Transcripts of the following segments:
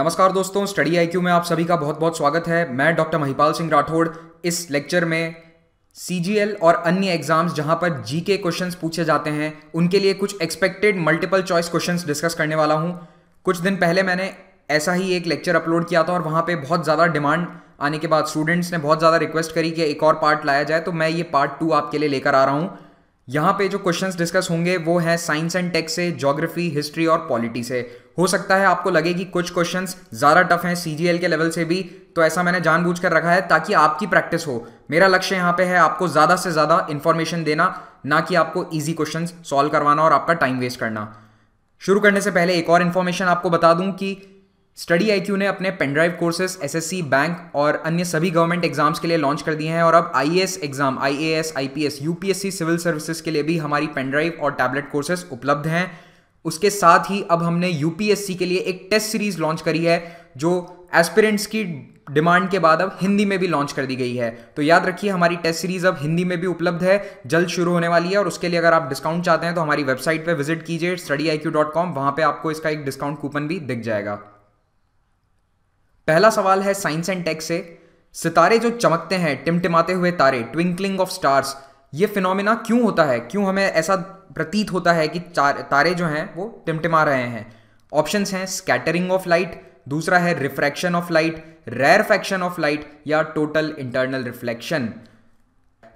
नमस्कार दोस्तों study IQ में आप सभी का बहुत बहुत स्वागत है मैं डॉक्टर महिपाल सिंह राठौड़ इस लेक्चर में सी और अन्य एग्जाम्स जहां पर जी के पूछे जाते हैं उनके लिए कुछ expected multiple choice question discuss करने वाला हूँ कुछ दिन पहले मैंने ऐसा ही एक लेक्चर अपलोड किया था और वहाँ पे बहुत ज़्यादा डिमांड आने के बाद स्टूडेंट्स ने बहुत ज़्यादा रिक्वेस्ट करी कि एक और पार्ट लाया जाए तो मैं ये पार्ट टू आपके लिए लेकर आ रहा हूँ यहाँ पे जो क्वेश्चंस डिस्कस होंगे वो हैं साइंस एंड टेक से जोग्राफी हिस्ट्री और पॉलिटी से हो सकता है आपको लगे कि कुछ क्वेश्चन ज़्यादा टफ हैं सी के लेवल से भी तो ऐसा मैंने जानबूझ कर रखा है ताकि आपकी प्रैक्टिस हो मेरा लक्ष्य यहाँ पे है आपको ज़्यादा से ज़्यादा इन्फॉर्मेशन देना ना कि आपको ईजी क्वेश्चन सॉल्व करवाना और आपका टाइम वेस्ट करना शुरू करने से पहले एक और इन्फॉर्मेशन आपको बता दूं कि स्टडी आई ने अपने पेनड्राइव कोर्सेज सी बैंक और अन्य सभी गवर्नमेंट एग्जाम्स के लिए लॉन्च कर दिए हैं और अब आई exam I A S I P S C civil services के लिए भी हमारी पेनड्राइव और टैबलेट कोर्सेस उपलब्ध हैं उसके साथ ही अब हमने यूपीएससी के लिए एक टेस्ट सीरीज लॉन्च करी है जो एस्पिरेंट्स की डिमांड के बाद अब हिंदी में भी लॉन्च कर दी गई है तो याद रखिए हमारी टेस्ट सीरीज अब हिंदी में भी उपलब्ध है जल्द शुरू होने वाली है और उसके लिए अगर आप डिस्काउंट चाहते हैं तो हमारी वेबसाइट पर विजिट कीजिए study I Q dot com वहां पर आपको इसका एक डिस्काउंट कूपन भी दिख जाएगा पहला सवाल है साइंस एंड टेक से सितारे जो चमकते हैं टिमटिमाते हुए तारे ट्विंकलिंग ऑफ स्टार्स ये फिनोमिना क्यों होता है क्यों हमें ऐसा प्रतीत होता है कि तारे जो हैं वो टिमटिमा रहे हैं ऑप्शंस हैं स्कैटरिंग ऑफ लाइट दूसरा है refraction of light rarefaction of light या टोटल इंटरनल रिफ्लेक्शन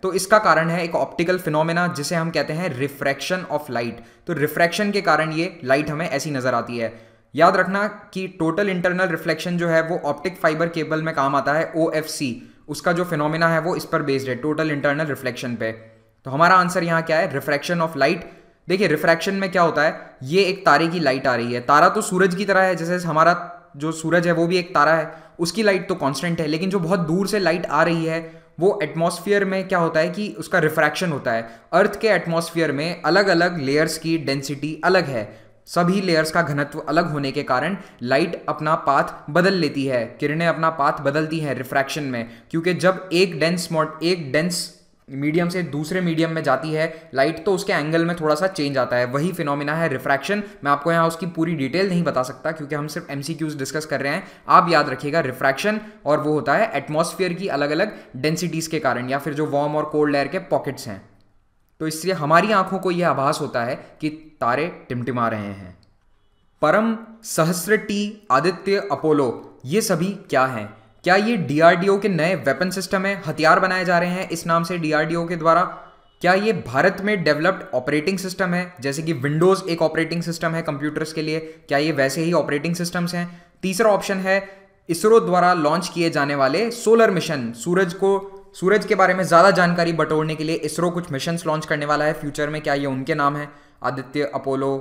तो इसका कारण है एक ऑप्टिकल फिनोमेना जिसे हम कहते हैं रिफ्रैक्शन ऑफ लाइट तो रिफ्रैक्शन के कारण ये लाइट हमें ऐसी नज़र आती है याद रखना कि टोटल इंटरनल रिफ्लेक्शन जो है वो ऑप्टिक फाइबर केबल में काम आता है ओ एफ सी उसका जो फिनोमिना है वो इस पर बेस्ड है टोटल इंटरनल रिफ्लेक्शन पे तो हमारा आंसर यहाँ क्या है रिफ्रैक्शन ऑफ लाइट देखिए रिफ्रैक्शन में क्या होता है ये एक तारे की लाइट आ रही है तारा तो सूरज की तरह है जैसे हमारा जो सूरज है वो भी एक तारा है उसकी लाइट तो कांस्टेंट है लेकिन जो बहुत दूर से लाइट आ रही है वो एटमॉस्फेयर में क्या होता है कि उसका रिफ्रैक्शन होता है अर्थ के एटमॉस्फेयर में अलग अलग लेयर्स की डेंसिटी अलग है सभी लेयर्स का घनत्व अलग होने के कारण लाइट अपना पाथ बदल लेती है किरणें अपना पाथ बदलती हैं रिफ्रैक्शन में क्योंकि जब एक डेंस मॉड एक डेंस मीडियम से दूसरे मीडियम में जाती है लाइट तो उसके एंगल में थोड़ा सा चेंज आता है वही फिनोमिना है रिफ्रैक्शन मैं आपको यहाँ उसकी पूरी डिटेल नहीं बता सकता क्योंकि हम सिर्फ एमसीक्यूज डिस्कस कर रहे हैं आप याद रखिएगा रिफ्रैक्शन और वो होता है एटमॉस्फेयर की अलग अलग डेंसिटीज़ के कारण या फिर जो वार्म और कोल्ड एयर के पॉकेट्स हैं तो इसलिए हमारी आंखों को यह आभास होता है कि तारे टिमटिमा रहे हैं परम सहस्र टी आदित्य अपोलो ये सभी क्या हैं क्या ये डीआरडीओ के नए वेपन सिस्टम है हथियार बनाए जा रहे हैं इस नाम से डीआरडीओ के द्वारा क्या ये भारत में डेवलप्ड ऑपरेटिंग सिस्टम है जैसे कि विंडोज़ एक ऑपरेटिंग सिस्टम है कंप्यूटर्स के लिए क्या ये वैसे ही ऑपरेटिंग सिस्टम्स हैं तीसरा ऑप्शन है इसरो द्वारा लॉन्च किए जाने वाले सोलर मिशन सूरज को सूरज के बारे में ज़्यादा जानकारी बटोरने के लिए इसरो कुछ मिशन लॉन्च करने वाला है फ्यूचर में क्या ये उनके नाम है आदित्य अपोलो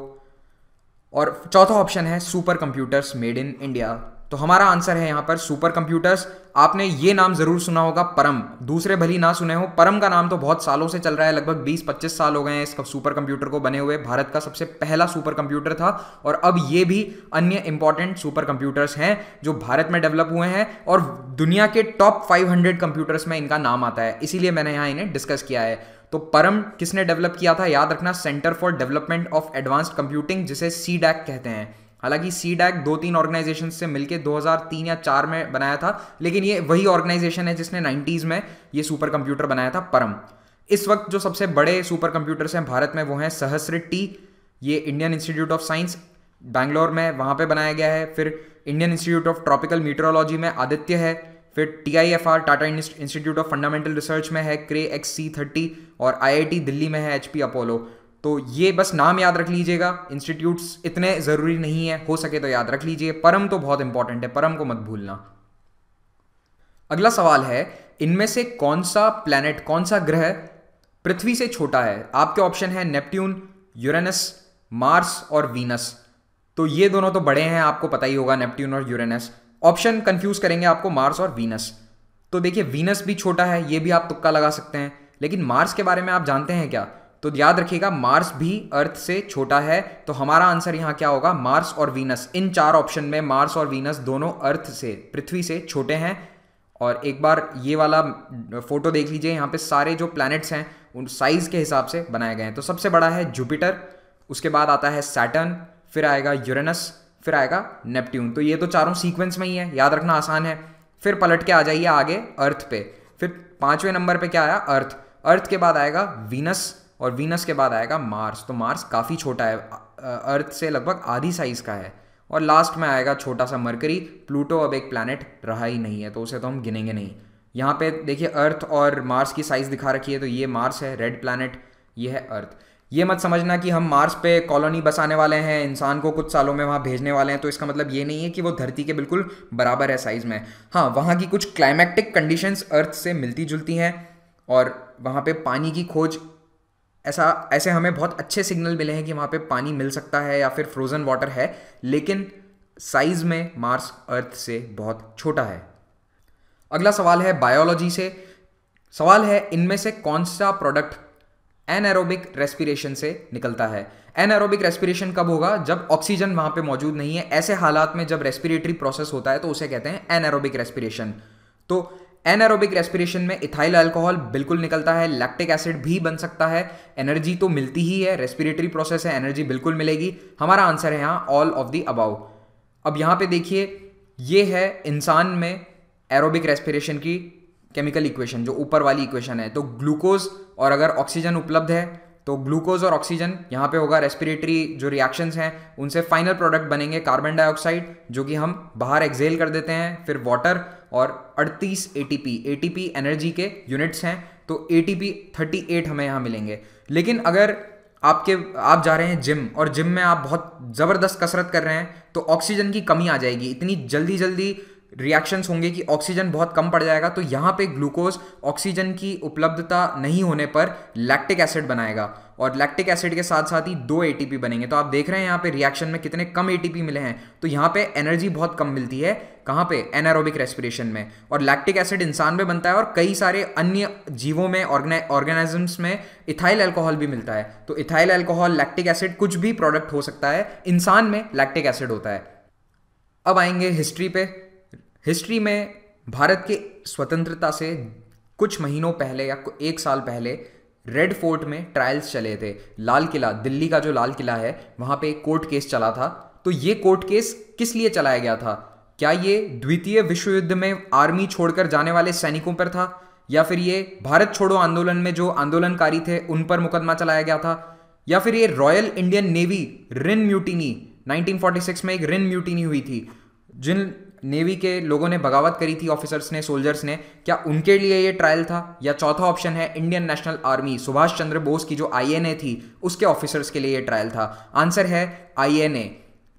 और चौथा ऑप्शन है super computers made in India तो हमारा आंसर है यहाँ पर सुपर कंप्यूटर्स आपने ये नाम जरूर सुना होगा परम दूसरे भली ना सुने हो परम का नाम तो बहुत सालों से चल रहा है लगभग 20-25 साल हो गए हैं इस सुपर कंप्यूटर को बने हुए भारत का सबसे पहला सुपर कंप्यूटर था और अब ये भी अन्य इंपॉर्टेंट सुपर कंप्यूटर्स हैं जो भारत में डेवलप हुए हैं और दुनिया के टॉप फाइव कंप्यूटर्स में इनका नाम आता है इसीलिए मैंने यहाँ इन्हें डिस्कस किया है तो परम किसने डेवलप किया था याद रखना centre for development of advanced computing जिसे सी कहते हैं हालांकि सी डैक दो तीन ऑर्गेनाइजेशन से मिलकर 2003 या 4 में बनाया था लेकिन ये वही ऑर्गेनाइजेशन है जिसने 90s में ये सुपर कंप्यूटर बनाया था परम इस वक्त जो सबसे बड़े सुपर कंप्यूटर्स हैं भारत में वो हैं सहस्र टी ये Indian Institute of Science Bangalore में वहाँ पर बनाया गया है फिर Indian Institute of Tropical Meteorology में आदित्य है फिर T I F R Tata Institute of Fundamental Research में है क्रे एक्स सी थर्टी और आई आई टी दिल्ली में है एच पी अपोलो तो ये बस नाम याद रख लीजिएगा इंस्टीट्यूट्स इतने ज़रूरी नहीं है हो सके तो याद रख लीजिए परम तो बहुत इंपॉर्टेंट है परम को मत भूलना अगला सवाल है इनमें से कौन सा प्लैनेट कौन सा ग्रह पृथ्वी से छोटा है आपके ऑप्शन है नेप्ट्यून यूरेनस मार्स और वीनस तो ये दोनों तो बड़े हैं आपको पता ही होगा नेप्ट्यून और यूरेनस ऑप्शन कंफ्यूज करेंगे आपको मार्स और वीनस तो देखिए वीनस भी छोटा है ये भी आप तुक्का लगा सकते हैं लेकिन मार्स के बारे में आप जानते हैं क्या तो याद रखिएगा मार्स भी अर्थ से छोटा है तो हमारा आंसर यहाँ क्या होगा मार्स और वीनस इन चार ऑप्शन में मार्स और वीनस दोनों अर्थ से पृथ्वी से छोटे हैं और एक बार ये वाला फोटो देख लीजिए यहाँ पे सारे जो प्लैनेट्स हैं उन साइज़ के हिसाब से बनाए गए हैं तो सबसे बड़ा है जुपिटर उसके बाद आता है सैटर्न फिर आएगा यूरेनस फिर आएगा नेपट्ट्यून तो ये तो चारों सीक्वेंस में ही है याद रखना आसान है फिर पलट के आ जाइए आगे अर्थ पे फिर पांचवें नंबर पे क्या आया अर्थ अर्थ के बाद आएगा वीनस और वीनस के बाद आएगा मार्स तो मार्स काफ़ी छोटा है अर्थ से लगभग आधी साइज़ का है और लास्ट में आएगा छोटा सा मरकरी प्लूटो अब एक प्लानट रहा ही नहीं है तो उसे तो हम गिनेंगे नहीं यहाँ पे देखिए अर्थ और मार्स की साइज़ दिखा रखी है तो ये मार्स है रेड प्लानट ये है अर्थ ये मत समझना कि हम मार्स पे कॉलोनी बसाने वाले हैं इंसान को कुछ सालों में वहाँ भेजने वाले हैं तो इसका मतलब ये नहीं है कि वो धरती के बिल्कुल बराबर है साइज़ में हाँ वहाँ की कुछ क्लाइमेटिक कंडीशंस अर्थ से मिलती जुलती हैं और वहाँ पे पानी की खोज ऐसा ऐसे हमें बहुत अच्छे सिग्नल मिले हैं कि वहाँ पे पानी मिल सकता है या फिर फ्रोज़न वाटर है लेकिन साइज़ में मार्स अर्थ से बहुत छोटा है अगला सवाल है बायोलॉजी से सवाल है इनमें से कौन सा प्रोडक्ट एनएरोबिक रेस्पिरेशन से निकलता है एनएरोबिक रेस्पिरेशन कब होगा जब ऑक्सीजन वहां पे मौजूद नहीं है ऐसे हालात में जब रेस्पिरेटरी प्रोसेस होता है तो उसे कहते हैं एनएरोबिक रेस्पिरेशन तो एनारोबिक रेस्पिरेशन में इथाइल अल्कोहल बिल्कुल निकलता है लैक्टिक एसिड भी बन सकता है एनर्जी तो मिलती ही है रेस्पिरेटरी प्रोसेस है एनर्जी बिल्कुल मिलेगी हमारा आंसर है यहाँ ऑल ऑफ दी अबाउ अब यहाँ पे देखिए ये है इंसान में एरोबिक रेस्पिरेशन की केमिकल इक्वेशन जो ऊपर वाली इक्वेशन है तो ग्लूकोज और अगर ऑक्सीजन उपलब्ध है तो ग्लूकोज और ऑक्सीजन यहाँ पे होगा रेस्पिरेटरी जो रिएक्शंस हैं उनसे फाइनल प्रोडक्ट बनेंगे कार्बन डाइऑक्साइड जो कि हम बाहर एक्सेल कर देते हैं फिर वाटर और 38 एटीपी एटीपी एनर्जी के यूनिट्स हैं तो एटीपी 38 हमें यहाँ मिलेंगे लेकिन अगर आपके आप जा रहे हैं जिम और जिम में आप बहुत ज़बरदस्त कसरत कर रहे हैं तो ऑक्सीजन की कमी आ जाएगी इतनी जल्दी जल्दी रिएक्शंस होंगे कि ऑक्सीजन बहुत कम पड़ जाएगा तो यहाँ पे ग्लूकोज ऑक्सीजन की उपलब्धता नहीं होने पर लैक्टिक एसिड बनाएगा और लैक्टिक एसिड के साथ साथ ही दो एटीपी बनेंगे तो आप देख रहे हैं यहाँ पे रिएक्शन में कितने कम एटीपी मिले हैं तो यहाँ पे एनर्जी बहुत कम मिलती है कहाँ पे एनारोबिक रेस्पिरेशन में और लैक्टिक एसिड इंसान में बनता है और कई सारे अन्य जीवों में ऑर्गेनिजम्स में इथाइल अल्कोहल भी मिलता है तो इथाइल अल्कोहल लैक्टिक एसिड कुछ भी प्रोडक्ट हो सकता है इंसान में लैक्टिक एसिड होता है अब आएंगे हिस्ट्री पे हिस्ट्री में भारत के स्वतंत्रता से कुछ महीनों पहले या एक साल पहले रेड फोर्ट में ट्रायल्स चले थे लाल किला दिल्ली का जो लाल किला है वहाँ पे एक कोर्ट केस चला था तो ये कोर्ट केस किस लिए चलाया गया था क्या ये द्वितीय विश्व युद्ध में आर्मी छोड़कर जाने वाले सैनिकों पर था या फिर ये भारत छोड़ो आंदोलन में जो आंदोलनकारी थे उन पर मुकदमा चलाया गया था या फिर ये royal Indian navy RIN mutiny 1946 में एक रिन म्यूटिनी हुई थी जिन नेवी के लोगों ने बगावत करी थी ऑफिसर्स ने सोल्जर्स ने क्या उनके लिए ये ट्रायल था या चौथा ऑप्शन है Indian national army Subhash Chandra Bose की जो आईएनए थी उसके ऑफिसर्स के लिए ये ट्रायल था आंसर है आईएनए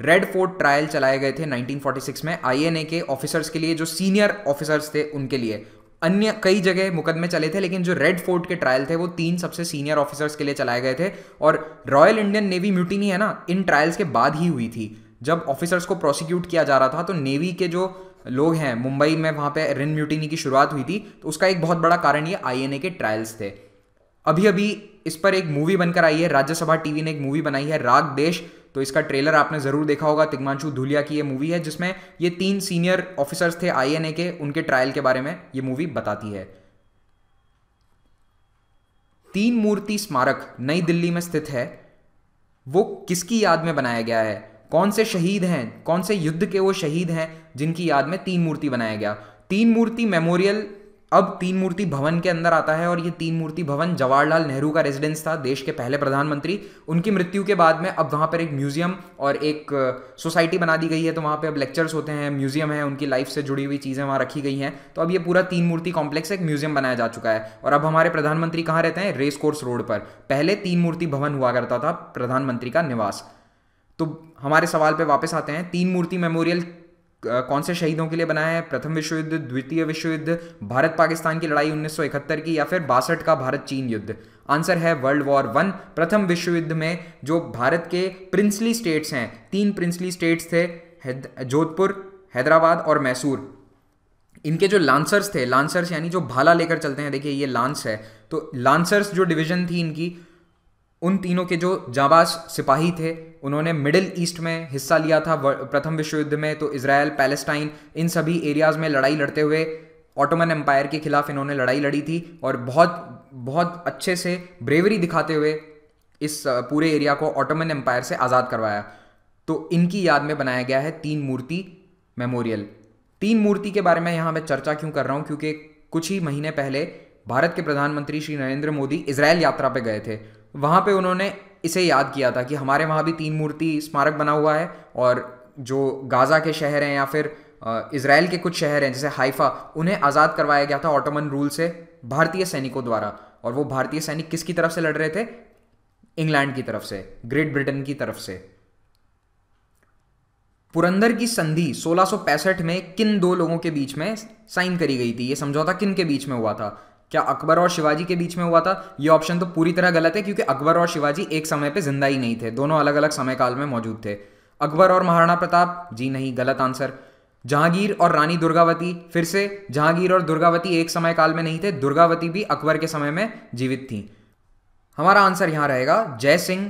रेड फोर्ट ट्रायल चलाए गए थे 1946 में आईएनए के ऑफिसर्स के लिए जो सीनियर ऑफिसर्स थे उनके लिए अन्य कई जगह मुकदमे चले थे लेकिन जो रेड फोर्ट के ट्रायल थे वो तीन सबसे सीनियर ऑफिसर्स के लिए चलाए गए थे और रॉयल इंडियन नेवी म्यूटिनी है ना इन ट्रायल्स के बाद ही हुई थी जब ऑफिसर्स को प्रोसिक्यूट किया जा रहा था तो नेवी के जो लोग हैं मुंबई में वहां पे रिन म्यूटिनी की शुरुआत हुई थी तो उसका एक बहुत बड़ा कारण ये आईएनए के ट्रायल्स थे अभी अभी इस पर एक मूवी बनकर आई है राज्यसभा टीवी ने एक मूवी बनाई है राग देश तो इसका ट्रेलर आपने ज़रूर देखा होगा तिग्मांशु धुलिया की ये मूवी है जिसमें ये तीन सीनियर ऑफिसर्स थे आईएनए के उनके ट्रायल के बारे में ये मूवी बताती है तीन मूर्ति स्मारक नई दिल्ली में स्थित है वो किसकी याद में बनाया गया है कौन से शहीद हैं कौन से युद्ध के वो शहीद हैं जिनकी याद में तीन मूर्ति बनाया गया तीन मूर्ति मेमोरियल अब तीन मूर्ति भवन के अंदर आता है और ये तीन मूर्ति भवन जवाहरलाल नेहरू का रेजिडेंस था देश के पहले प्रधानमंत्री उनकी मृत्यु के बाद में अब वहाँ पर एक म्यूजियम और एक सोसाइटी बना दी गई है तो वहाँ पे अब लेक्चर्स होते हैं म्यूजियम है उनकी लाइफ से जुड़ी हुई चीज़ें वहाँ रखी गई हैं तो अब ये पूरा तीन मूर्ति कॉम्प्लेक्स एक म्यूजियम बनाया जा चुका है और अब हमारे प्रधानमंत्री कहाँ रहते हैं रेस कोर्स रोड पर पहले तीन मूर्ति भवन हुआ करता था प्रधानमंत्री का निवास तो हमारे सवाल पे वापस आते हैं तीन मूर्ति मेमोरियल कौन से शहीदों के लिए बनाया है प्रथम विश्व युद्ध द्वितीय विश्व युद्ध भारत पाकिस्तान की लड़ाई 1971 की या फिर बासठ का भारत चीन युद्ध आंसर है वर्ल्ड वॉर वन प्रथम विश्व युद्ध में जो भारत के प्रिंसली स्टेट्स हैं तीन प्रिंसली स्टेट्स थे जोधपुर हैदराबाद और मैसूर इनके जो लांसर्स थे लांसर्स यानी जो भाला लेकर चलते हैं देखिए ये लांस है तो लांसर्स जो डिवीजन थी इनकी उन तीनों के जो जाबाज सिपाही थे उन्होंने मिडिल ईस्ट में हिस्सा लिया था प्रथम विश्व युद्ध में तो इसराइल पैलेस्टाइन इन सभी एरियाज़ में लड़ाई लड़ते हुए ऑटोमन एम्पायर के खिलाफ इन्होंने लड़ाई लड़ी थी और बहुत बहुत अच्छे से ब्रेवरी दिखाते हुए इस पूरे एरिया को ऑटोमन एम्पायर से आज़ाद करवाया तो इनकी याद में बनाया गया है तीन मूर्ति मेमोरियल तीन मूर्ति के बारे में यहाँ मैं चर्चा क्यों कर रहा हूँ क्योंकि कुछ ही महीने पहले भारत के प्रधानमंत्री श्री नरेंद्र मोदी इसराइल यात्रा पर गए थे वहाँ पे उन्होंने इसे याद किया था कि हमारे वहाँ भी तीन मूर्ति स्मारक बना हुआ है और जो गाज़ा के शहर हैं या फिर इसराइल के कुछ शहर हैं जैसे हाइफा उन्हें आज़ाद करवाया गया था ऑटोमन रूल से भारतीय सैनिकों द्वारा और वो भारतीय सैनिक किसकी तरफ से लड़ रहे थे इंग्लैंड की तरफ से ग्रेट ब्रिटेन की तरफ से पुरंदर की संधि 1665 में किन दो लोगों के बीच में साइन करी गई थी ये समझौता किन के बीच में हुआ था क्या अकबर और शिवाजी के बीच में हुआ था ये ऑप्शन तो पूरी तरह गलत है क्योंकि अकबर और शिवाजी एक समय पे जिंदा ही नहीं थे दोनों अलग अलग समय काल में मौजूद थे अकबर और महाराणा प्रताप जी नहीं गलत आंसर जहांगीर और रानी दुर्गावती फिर से जहांगीर और दुर्गावती एक समय काल में नहीं थे दुर्गावती भी अकबर के समय में जीवित थी हमारा आंसर यहां रहेगा जय सिंह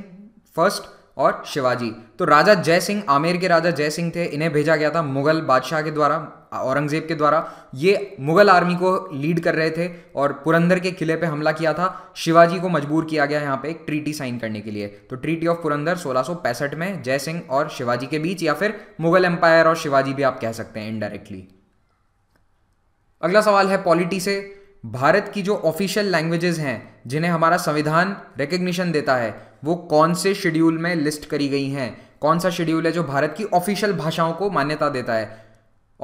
फर्स्ट और शिवाजी तो राजा जय सिंह आमेर के राजा जय सिंह थे इन्हें भेजा गया था मुगल बादशाह के द्वारा औरंगजेब के द्वारा ये मुगल आर्मी को लीड कर रहे थे और पुरंदर के किले पे हमला किया था शिवाजी को मजबूर किया गया यहाँ पे एक ट्रीटी साइन करने के लिए तो ट्रीटी ऑफ पुरंदर सोलह में जय सिंह और शिवाजी के बीच या फिर मुगल एम्पायर और शिवाजी भी आप कह सकते हैं इनडायरेक्टली अगला सवाल है पॉलिटी से भारत की जो ऑफिशियल लैंग्वेजेस हैं जिन्हें हमारा संविधान रिकग्निशन देता है वो कौन से शेड्यूल में लिस्ट करी गई हैं कौन सा शेड्यूल है जो भारत की ऑफिशियल भाषाओं को मान्यता देता है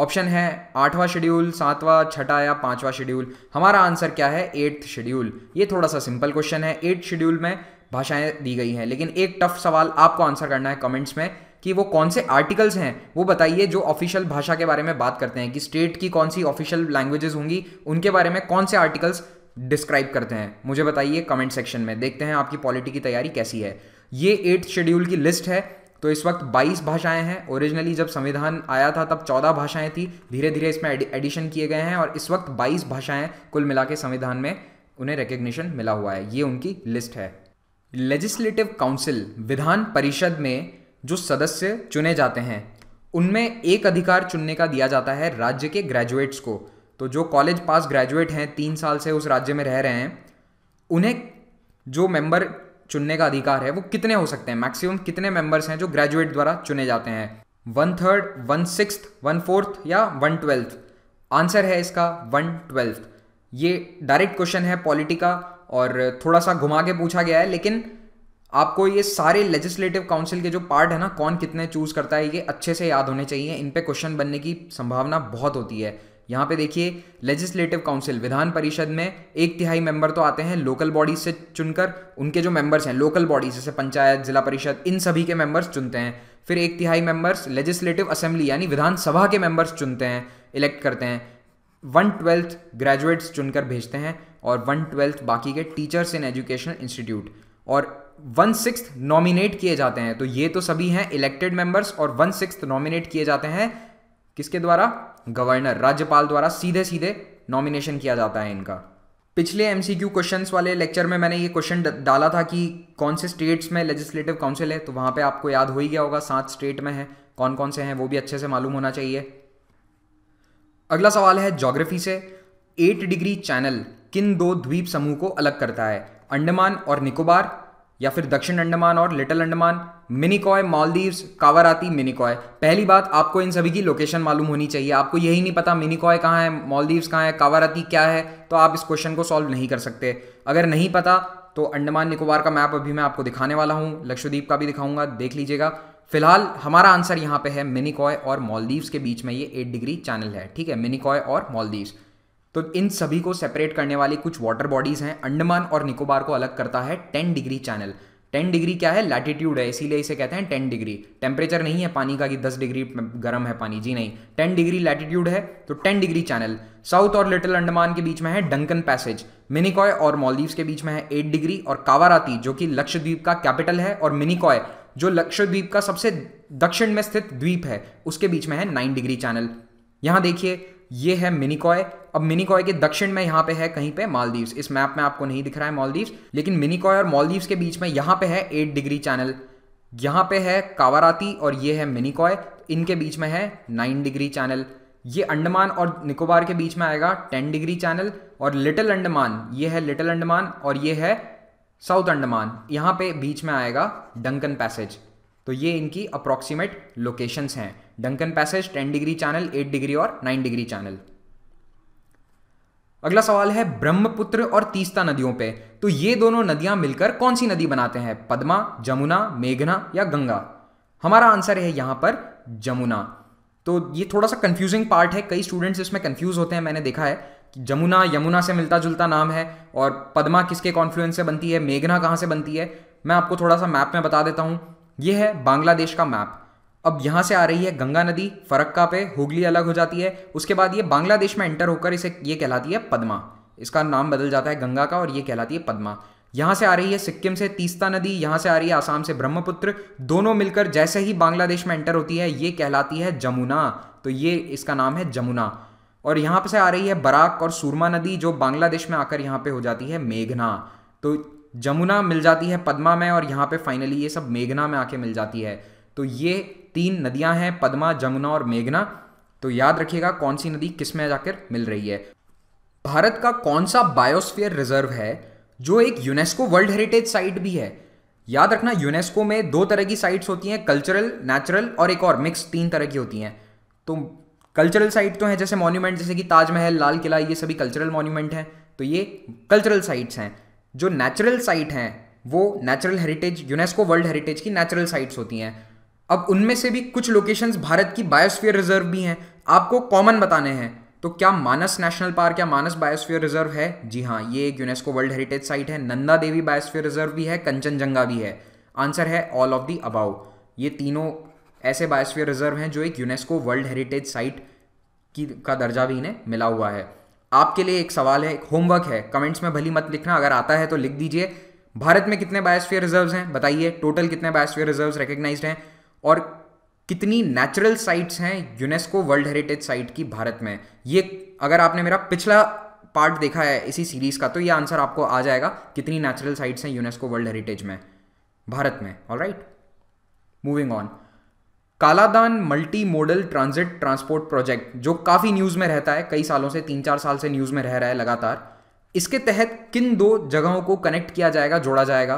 ऑप्शन है आठवां शेड्यूल सातवां छठा या पांचवा शेड्यूल हमारा आंसर क्या है एट्थ शेड्यूल ये थोड़ा सा सिंपल क्वेश्चन है एट्थ शेड्यूल में भाषाएं दी गई हैं लेकिन एक टफ सवाल आपको आंसर करना है कमेंट्स में कि वो कौन से आर्टिकल्स हैं वो बताइए जो ऑफिशियल भाषा के बारे में बात करते हैं कि स्टेट की कौन सी ऑफिशियल लैंग्वेजेस होंगी उनके बारे में कौन से आर्टिकल्स डिस्क्राइब करते हैं मुझे बताइए कमेंट सेक्शन में देखते हैं आपकी पॉलिटी की तैयारी कैसी है ये एट्थ शेड्यूल की लिस्ट है तो इस वक्त 22 भाषाएं हैं ओरिजिनली जब संविधान आया था तब 14 भाषाएं थी धीरे धीरे इसमें एडिशन किए गए हैं और इस वक्त 22 भाषाएं कुल मिला के संविधान में उन्हें रिकग्निशन मिला हुआ है ये उनकी लिस्ट है लेजिस्लेटिव काउंसिल विधान परिषद में जो सदस्य चुने जाते हैं उनमें एक अधिकार चुनने का दिया जाता है राज्य के ग्रेजुएट्स को तो जो कॉलेज पास ग्रेजुएट हैं तीन साल से उस राज्य में रह रहे हैं उन्हें जो मेंबर चुनने का अधिकार है वो कितने हो सकते हैं मैक्सिमम कितने मेंबर्स हैं जो ग्रेजुएट द्वारा चुने जाते हैं one third one six one fourth या वन ट्वेल्थ आंसर है इसका वन ट्वेल्थ ये डायरेक्ट क्वेश्चन है पॉलिटी का और थोड़ा सा घुमा के पूछा गया है लेकिन आपको ये सारे लेजिस्लेटिव काउंसिल के जो पार्ट है ना कौन कितने चूज करता है ये अच्छे से याद होने चाहिए इन पे क्वेश्चन बनने की संभावना बहुत होती है यहाँ पे देखिए लेजिस्लेटिव काउंसिल विधान परिषद में एक तिहाई मेंबर तो आते हैं लोकल बॉडीज से चुनकर उनके जो मेंबर्स हैं लोकल बॉडीज जैसे पंचायत जिला परिषद इन सभी के मेंबर्स चुनते हैं फिर एक तिहाई मेंबर्स लेजिस्लेटिव असेंबली यानी विधानसभा के मेंबर्स चुनते हैं इलेक्ट करते हैं वन ट्वेल्थ ग्रेजुएट्स चुनकर भेजते हैं और वन ट्वेल्थ बाकी के टीचर्स इन एजुकेशनल इंस्टीट्यूट और वन सिक्स नॉमिनेट किए जाते हैं तो ये तो सभी हैं इलेक्टेड मेंबर्स और वन सिक्स नॉमिनेट किए जाते हैं किसके द्वारा गवर्नर राज्यपाल द्वारा सीधे सीधे नॉमिनेशन किया जाता है इनका पिछले एम सी क्यू क्वेश्चन वाले लेक्चर में मैंने ये क्वेश्चन डाला था कि कौन से स्टेट्स में लेजिस्लेटिव काउंसिल है तो वहाँ पे आपको याद हो ही गया होगा सात स्टेट में है कौन कौन से हैं वो भी अच्छे से मालूम होना चाहिए अगला सवाल है जोग्राफी से एट डिग्री चैनल किन दो द्वीप समूह को अलग करता है अंडमान और निकोबार या फिर दक्षिण अंडमान और लिटिल अंडमान मिनिकॉय मालदीव्स कावाराती मिनिकॉय पहली बात आपको इन सभी की लोकेशन मालूम होनी चाहिए आपको यही नहीं पता मिनिकॉय कहाँ है मालदीव्स कहाँ है कावराती क्या है तो आप इस क्वेश्चन को सॉल्व नहीं कर सकते अगर नहीं पता तो अंडमान निकोबार का मैप अभी मैं आपको दिखाने वाला हूँ लक्षद्वीप का भी दिखाऊंगा देख लीजिएगा फिलहाल हमारा आंसर यहाँ पे है मिनिकॉय और मालदीव्स के बीच में ये एट डिग्री चैनल है ठीक है मिनिकॉय और मालदीव्स तो इन सभी को सेपरेट करने वाली कुछ वाटर बॉडीज़ हैं अंडमान और निकोबार को अलग करता है ten degree channel ten degree क्या है लैटिट्यूड है इसीलिए इसे कहते हैं टेन डिग्री टेम्परेचर नहीं है पानी का कि दस डिग्री गर्म है पानी जी नहीं टेन डिग्री लैटिट्यूड है तो टेन डिग्री चैनल साउथ और लिटिल अंडमान के बीच में है डंकन पैसेज मिनिकॉय और मॉलदीव्स के बीच में है एट डिग्री और कावाराती जो कि लक्षद्वीप का कैपिटल है और मिनिकॉय जो लक्षद्वीप का सबसे दक्षिण में स्थित द्वीप है उसके बीच में है नाइन डिग्री चैनल यहां देखिए ये है मिनिकॉय अब मिनिकॉय के दक्षिण में यहाँ पे है कहीं पे मालदीव्स इस मैप में आपको नहीं दिख रहा है मालदीव्स लेकिन मिनिकॉय और मालदीव्स के बीच में यहाँ पे है एट डिग्री चैनल यहाँ पे है कावाराती और ये है मिनिकॉय इनके बीच में है नाइन डिग्री चैनल ये अंडमान और निकोबार के बीच में आएगा टेन डिग्री चैनल और लिटिल अंडमान ये है लिटिल अंडमान और ये है साउथ अंडमान यहाँ पे बीच में आएगा डंकन पैसेज तो ये इनकी अप्रॉक्सीमेट लोकेशंस हैं Duncan passage 10 degree channel 8 degree और 9 डिग्री चैनल अगला सवाल है ब्रह्मपुत्र और तीस्ता नदियों पे तो ये दोनों नदियां मिलकर कौन सी नदी बनाते हैं पद्मा जमुना मेघना या गंगा हमारा आंसर है यहां पर जमुना तो ये थोड़ा सा कंफ्यूजिंग पार्ट है कई स्टूडेंट्स इसमें कंफ्यूज होते हैं मैंने देखा है कि जमुना यमुना से मिलता जुलता नाम है और पद्मा किसके कॉन्फ्लुएंस से बनती है मेघना कहाँ से बनती है मैं आपको थोड़ा सा मैप में बता देता हूँ ये है बांग्लादेश का मैप अब यहाँ से आ रही है गंगा नदी फरक्का पे हुगली अलग हो जाती है उसके बाद ये बांग्लादेश में एंटर होकर इसे ये कहलाती है पदमा इसका नाम बदल जाता है गंगा का और ये कहलाती है पदमा यहाँ से आ रही है सिक्किम से तीस्ता नदी यहाँ से आ रही है आसाम से ब्रह्मपुत्र दोनों मिलकर जैसे ही बांग्लादेश में एंटर होती है ये कहलाती है जमुना तो ये इसका नाम है जमुना और यहाँ पर से आ रही है बराक और सूरमा नदी जो बांग्लादेश में आकर यहाँ पर हो जाती है मेघना तो जमुना मिल जाती है पद्मा में और यहाँ पे फाइनली ये सब मेघना में आके मिल जाती है तो ये तीन नदियाँ हैं पद्मा जमुना और मेघना तो याद रखिएगा कौन सी नदी किस में जाकर मिल रही है भारत का कौन सा बायोस्फीयर रिजर्व है जो एक यूनेस्को वर्ल्ड हेरिटेज साइट भी है याद रखना यूनेस्को में दो तरह की साइट्स होती हैं कल्चरल नेचुरल और एक और मिक्स तीन तरह की होती हैं तो कल्चरल साइट तो हैं जैसे मॉन्यूमेंट जैसे कि ताजमहल लाल किला ये सभी कल्चरल मॉन्यूमेंट हैं तो ये कल्चरल साइट्स हैं जो नेचुरल साइट हैं वो natural heritage UNESCO world heritage की नेचुरल साइट्स होती हैं अब उनमें से भी कुछ लोकेशंस भारत की बायोस्फीयर रिजर्व भी हैं आपको कॉमन बताने हैं तो क्या मानस नेशनल पार्क या मानस बायोस्फीयर रिजर्व है जी हाँ ये एक यूनेस्को वर्ल्ड हेरिटेज साइट है नंदा देवी बायोस्फीयर रिजर्व भी है कंचनजंगा भी है आंसर है ऑल ऑफ दी अबाउ ये तीनों ऐसे बायोस्फीयर रिजर्व हैं जो एक यूनेस्को वर्ल्ड हेरिटेज साइट की का दर्जा भी इन्हें मिला हुआ है आपके लिए एक सवाल है एक होमवर्क है कमेंट्स में भली मत लिखना अगर आता है तो लिख दीजिए भारत में कितने बायोस्फीयर रिजर्व्स हैं बताइए टोटल कितने बायोस्फीयर रिजर्व्स रिकग्नाइज हैं और कितनी नेचुरल साइट्स हैं यूनेस्को वर्ल्ड हेरिटेज साइट की भारत में ये अगर आपने मेरा पिछला पार्ट देखा है इसी सीरीज़ का तो ये आंसर आपको आ जाएगा कितनी नेचुरल साइट्स हैं यूनेस्को वर्ल्ड हेरिटेज में भारत में all right moving on Kaladan multi modal transit transport project जो काफ़ी न्यूज़ में रहता है कई सालों से तीन चार साल से न्यूज़ में रह रहा है लगातार इसके तहत किन दो जगहों को कनेक्ट किया जाएगा जोड़ा जाएगा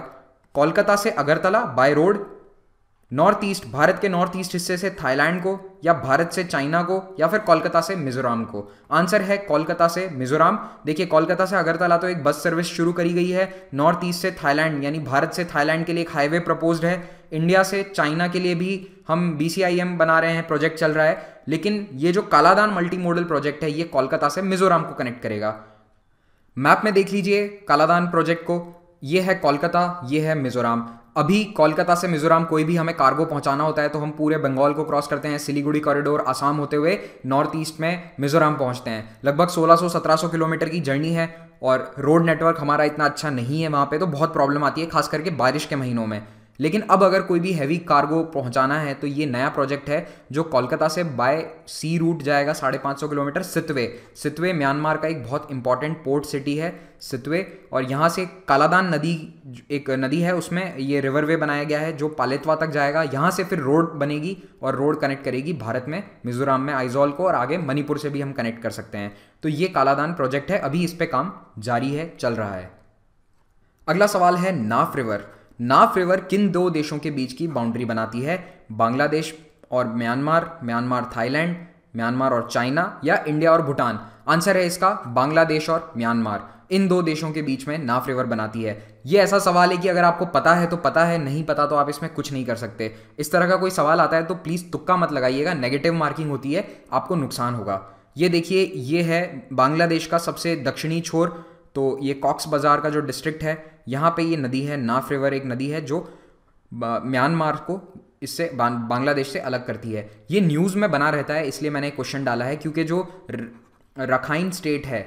कोलकाता से Agartala by road north east Bharat के नॉर्थ ईस्ट हिस्से से थाईलैंड को या भारत से चाइना को या फिर कोलकाता से मिजोरम को आंसर है कोलकाता से मिजोरम देखिए कोलकाता से अगरतला तो एक बस सर्विस शुरू करी गई है नॉर्थ ईस्ट से थाईलैंड यानी भारत से थाईलैंड के लिए एक हाईवे प्रपोज्ड है इंडिया से चाइना के लिए भी हम बी बना रहे हैं प्रोजेक्ट चल रहा है लेकिन ये जो कालादान मल्टी मॉडल प्रोजेक्ट है ये कोलकाता से मिजोराम को कनेक्ट करेगा मैप में देख लीजिए कालादान प्रोजेक्ट को ये है कोलकाता ये है मिजोराम अभी कोलकाता से मिजोरम कोई भी हमें कार्गो पहुंचाना होता है तो हम पूरे बंगाल को क्रॉस करते हैं सिलीगुड़ी कॉरिडोर आसाम होते हुए नॉर्थ ईस्ट में मिजोरम पहुंचते हैं लगभग 1600-1700 किलोमीटर की जर्नी है और रोड नेटवर्क हमारा इतना अच्छा नहीं है वहाँ पे तो बहुत प्रॉब्लम आती है खास करके बारिश के महीनों में लेकिन अब अगर कोई भी हैवी कार्गो पहुंचाना है तो ये नया प्रोजेक्ट है जो कोलकाता से बाय सी रूट जाएगा साढ़े पाँच सौ किलोमीटर सितवे सितवे म्यांमार का एक बहुत इंपॉर्टेंट पोर्ट सिटी है सितवे और यहाँ से कालादान नदी एक नदी है उसमें ये रिवर वे बनाया गया है जो पालेतवा तक जाएगा यहाँ से फिर रोड बनेगी और रोड कनेक्ट करेगी भारत में मिजोराम में आइजॉल को और आगे मणिपुर से भी हम कनेक्ट कर सकते हैं तो ये कालादान प्रोजेक्ट है अभी इस पर काम जारी है चल रहा है अगला सवाल है नाफ रिवर नाफ रिवर किन दो देशों के बीच की बाउंड्री बनाती है बांग्लादेश और म्यांमार म्यांमार थाईलैंड म्यांमार और चाइना या इंडिया और भूटान आंसर है इसका बांग्लादेश और म्यांमार इन दो देशों के बीच में नाफ रिवर बनाती है ये ऐसा सवाल है कि अगर आपको पता है तो पता है नहीं पता तो आप इसमें कुछ नहीं कर सकते इस तरह का कोई सवाल आता है तो प्लीज़ तुक्का मत लगाइएगा नेगेटिव मार्किंग होती है आपको नुकसान होगा ये देखिए ये है बांग्लादेश का सबसे दक्षिणी छोर तो ये कॉक्स बाज़ार का जो डिस्ट्रिक्ट है यहाँ पे ये नदी है नाफ रिवर एक नदी है जो म्यांमार को इससे बांग्लादेश से अलग करती है ये न्यूज़ में बना रहता है इसलिए मैंने क्वेश्चन डाला है क्योंकि जो रखाइन स्टेट है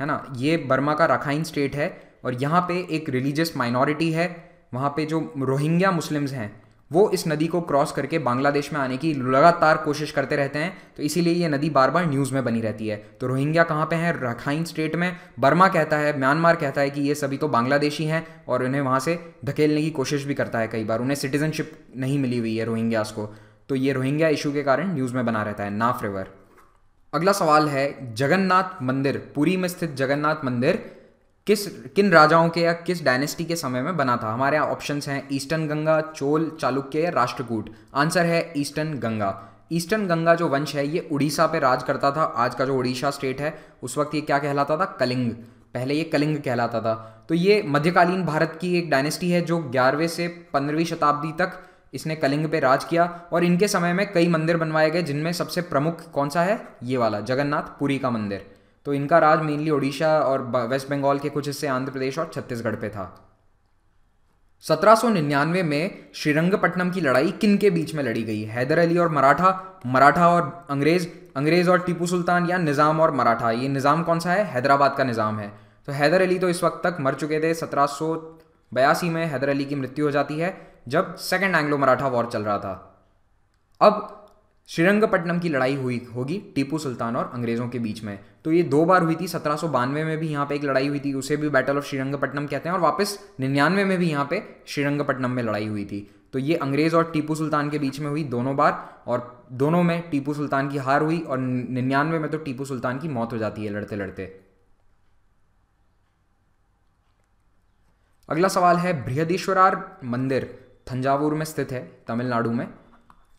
है ना ये बर्मा का रखाइन स्टेट है और यहाँ पे एक रिलीजियस माइनॉरिटी है वहाँ पे जो रोहिंग्या मुस्लिम्स हैं वो इस नदी को क्रॉस करके बांग्लादेश में आने की लगातार कोशिश करते रहते हैं तो इसीलिए ये नदी बार बार न्यूज़ में बनी रहती है तो रोहिंग्या कहाँ पे हैं रखाइन स्टेट में बर्मा कहता है म्यांमार कहता है कि ये सभी तो बांग्लादेशी हैं और उन्हें वहाँ से धकेलने की कोशिश भी करता है कई बार उन्हें सिटीजनशिप नहीं मिली हुई है रोहिंग्यास को तो ये रोहिंग्या इशू के कारण न्यूज़ में बना रहता है नाफ रिवर अगला सवाल है जगन्नाथ मंदिर पुरी में स्थित जगन्नाथ मंदिर किस किन राजाओं के या किस डायनेस्टी के समय में बना था हमारे यहाँ ऑप्शन हैं ईस्टर्न गंगा चोल चालुक्य या राष्ट्रकूट आंसर है ईस्टर्न गंगा ईस्टर्न गंगा जो वंश है ये उड़ीसा पे राज करता था आज का जो उड़ीसा स्टेट है उस वक्त ये क्या कहलाता था कलिंग पहले ये कलिंग कहलाता था तो ये मध्यकालीन भारत की एक डायनेस्टी है जो ग्यारहवें से पंद्रहवीं शताब्दी तक इसने कलिंग पे राज किया और इनके समय में कई मंदिर बनवाए गए जिनमें सबसे प्रमुख कौन सा है ये वाला जगन्नाथ पुरी का मंदिर तो इनका राज मेनली ओडिशा और वेस्ट बंगाल के कुछ हिस्से आंध्र प्रदेश और छत्तीसगढ़ पे था 1799 में श्रीरंगपट्टनम की लड़ाई किन के बीच में लड़ी गई हैदर अली और मराठा मराठा और अंग्रेज अंग्रेज और टीपू सुल्तान या निज़ाम और मराठा ये निज़ाम कौन सा है हैदराबाद का निज़ाम है तो हैदर अली तो इस वक्त तक मर चुके थे सत्रह में हैदर अली की मृत्यु हो जाती है जब सेकेंड एंग्लो मराठा वॉर चल रहा था अब श्रीरंगपट्टनम की लड़ाई हुई होगी टीपू सुल्तान और अंग्रेज़ों के बीच में तो ये दो बार हुई थी सत्रह में भी यहाँ पे एक लड़ाई हुई थी उसे भी बैटल ऑफ श्रीरंगपट्टनम कहते हैं और वापस निन्यानवे में भी यहाँ पे श्रीरंगपट्टनम में लड़ाई हुई थी तो ये अंग्रेज़ और टीपू सुल्तान के बीच में हुई दोनों बार और दोनों में टीपू सुल्तान की हार हुई और निन्यानवे में तो टीपू सुल्तान की मौत हो जाती है लड़ते लड़ते अगला सवाल है बृहदीश्वरार मंदिर थंजावुर में स्थित है तमिलनाडु में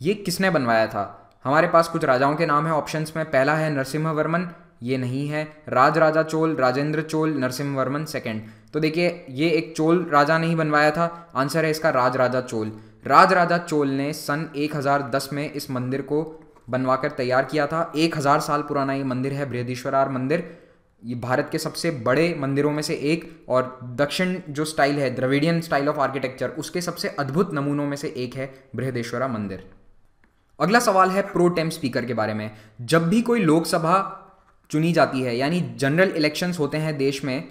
ये किसने बनवाया था हमारे पास कुछ राजाओं के नाम हैं ऑप्शंस में पहला है वर्मन ये नहीं है राज राजा चोल राजेंद्र चोल नरसिम्ह वर्मन सेकेंड तो देखिए ये एक चोल राजा नहीं बनवाया था आंसर है इसका राज राजा चोल राज राजा चोल ने सन 1010 में इस मंदिर को बनवाकर तैयार किया था 1000 साल पुराना ये मंदिर है बृहदीश्वरार मंदिर ये भारत के सबसे बड़े मंदिरों में से एक और दक्षिण जो स्टाइल है द्रविडियन स्टाइल ऑफ आर्किटेक्चर उसके सबसे अद्भुत नमूनों में से एक है बृहदेश्वरा मंदिर अगला सवाल है प्रो टेम स्पीकर के बारे में जब भी कोई लोकसभा चुनी जाती है यानी जनरल इलेक्शंस होते हैं देश में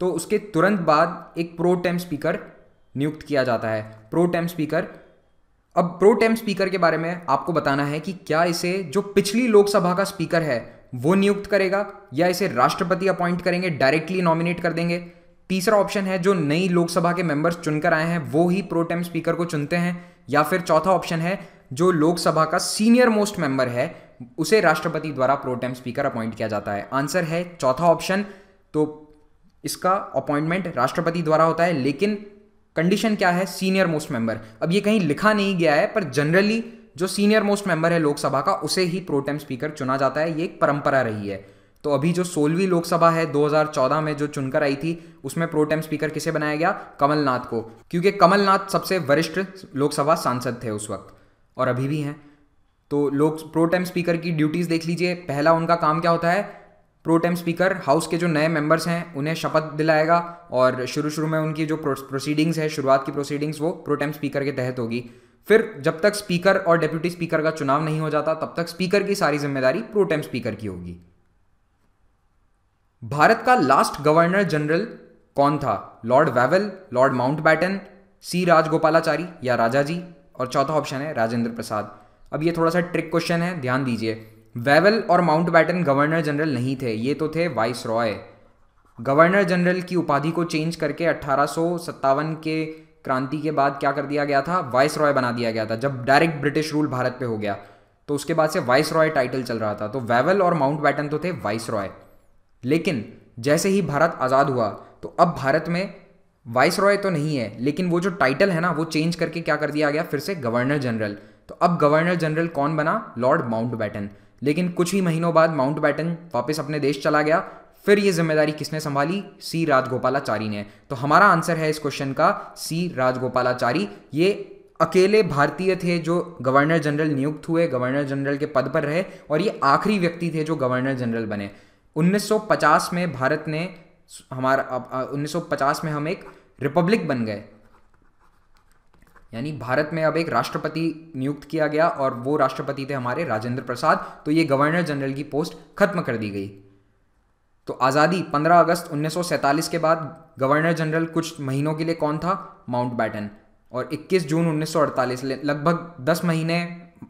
तो उसके तुरंत बाद एक प्रो टेम स्पीकर नियुक्त किया जाता है प्रो टेम स्पीकर अब प्रो टेम स्पीकर के बारे में आपको बताना है कि क्या इसे जो पिछली लोकसभा का स्पीकर है वो नियुक्त करेगा या इसे राष्ट्रपति अपॉइंट करेंगे डायरेक्टली नॉमिनेट कर देंगे तीसरा ऑप्शन है जो नई लोकसभा के मेंबर्स चुनकर आए हैं वो ही प्रो टेम स्पीकर को चुनते हैं या फिर चौथा ऑप्शन है जो लोकसभा का सीनियर मोस्ट मेंबर है उसे राष्ट्रपति द्वारा प्रोटेम स्पीकर अपॉइंट किया जाता है आंसर है चौथा ऑप्शन तो इसका अपॉइंटमेंट राष्ट्रपति द्वारा होता है लेकिन कंडीशन क्या है सीनियर मोस्ट मेंबर अब ये कहीं लिखा नहीं गया है पर जनरली जो सीनियर मोस्ट मेंबर है लोकसभा का उसे ही प्रोटेम स्पीकर चुना जाता है ये एक परंपरा रही है तो अभी जो सोलहवीं लोकसभा है 2014 में जो चुनकर आई थी उसमें प्रोटेम स्पीकर किसे बनाया गया कमलनाथ को क्योंकि कमलनाथ सबसे वरिष्ठ लोकसभा सांसद थे उस वक्त और अभी भी हैं तो लोग प्रो टाइम स्पीकर की ड्यूटीज़ देख लीजिए पहला उनका काम क्या होता है प्रो टाइम स्पीकर हाउस के जो नए मेंबर्स हैं उन्हें शपथ दिलाएगा और शुरू शुरू में उनकी जो प्रोसीडिंग्स है शुरुआत की प्रोसीडिंग्स वो प्रो टाइम स्पीकर के तहत होगी फिर जब तक स्पीकर और डेप्यूटी स्पीकर का चुनाव नहीं हो जाता तब तक स्पीकर की सारी जिम्मेदारी प्रो टाइम स्पीकर की होगी भारत का लास्ट गवर्नर जनरल कौन था lord Wavell lord Batten C Rajagopalachari या राजा जी और चौथा ऑप्शन है राजेंद्र प्रसाद अब ये थोड़ा सा ट्रिक क्वेश्चन है ध्यान दीजिए वेवल और माउंट बैटन गवर्नर जनरल नहीं थे ये तो थे वाइस रॉय गवर्नर जनरल की उपाधि को चेंज करके अट्ठारह के क्रांति के बाद क्या कर दिया गया था वाइस रॉय बना दिया गया था जब डायरेक्ट ब्रिटिश रूल भारत पे हो गया तो उसके बाद से वाइस रॉय टाइटल चल रहा था तो वेवल और माउंट बैटन तो थे वाइस रॉय लेकिन जैसे ही भारत आज़ाद हुआ तो अब भारत में वाइस रॉय तो नहीं है लेकिन वो जो टाइटल है ना वो चेंज करके क्या कर दिया गया फिर से गवर्नर जनरल तो अब गवर्नर जनरल कौन बना लॉर्ड माउंट बैटन लेकिन कुछ ही महीनों बाद माउंट बैटन वापस अपने देश चला गया फिर ये जिम्मेदारी किसने संभाली सी राजगोपालाचारी ने तो हमारा आंसर है इस क्वेश्चन का सी राजगोपालाचारी ये अकेले भारतीय थे जो गवर्नर जनरल नियुक्त हुए गवर्नर जनरल के पद पर रहे और ये आखिरी व्यक्ति थे जो गवर्नर जनरल बने 1950 में भारत ने हमारा अब उन्नीस में हम एक रिपब्लिक बन गए यानी भारत में अब एक राष्ट्रपति नियुक्त किया गया और वो राष्ट्रपति थे हमारे राजेंद्र प्रसाद तो ये गवर्नर जनरल की पोस्ट खत्म कर दी गई तो आज़ादी 15 अगस्त 1947 के बाद गवर्नर जनरल कुछ महीनों के लिए कौन था माउंट बैटन और 21 जून 1948 लगभग 10 महीने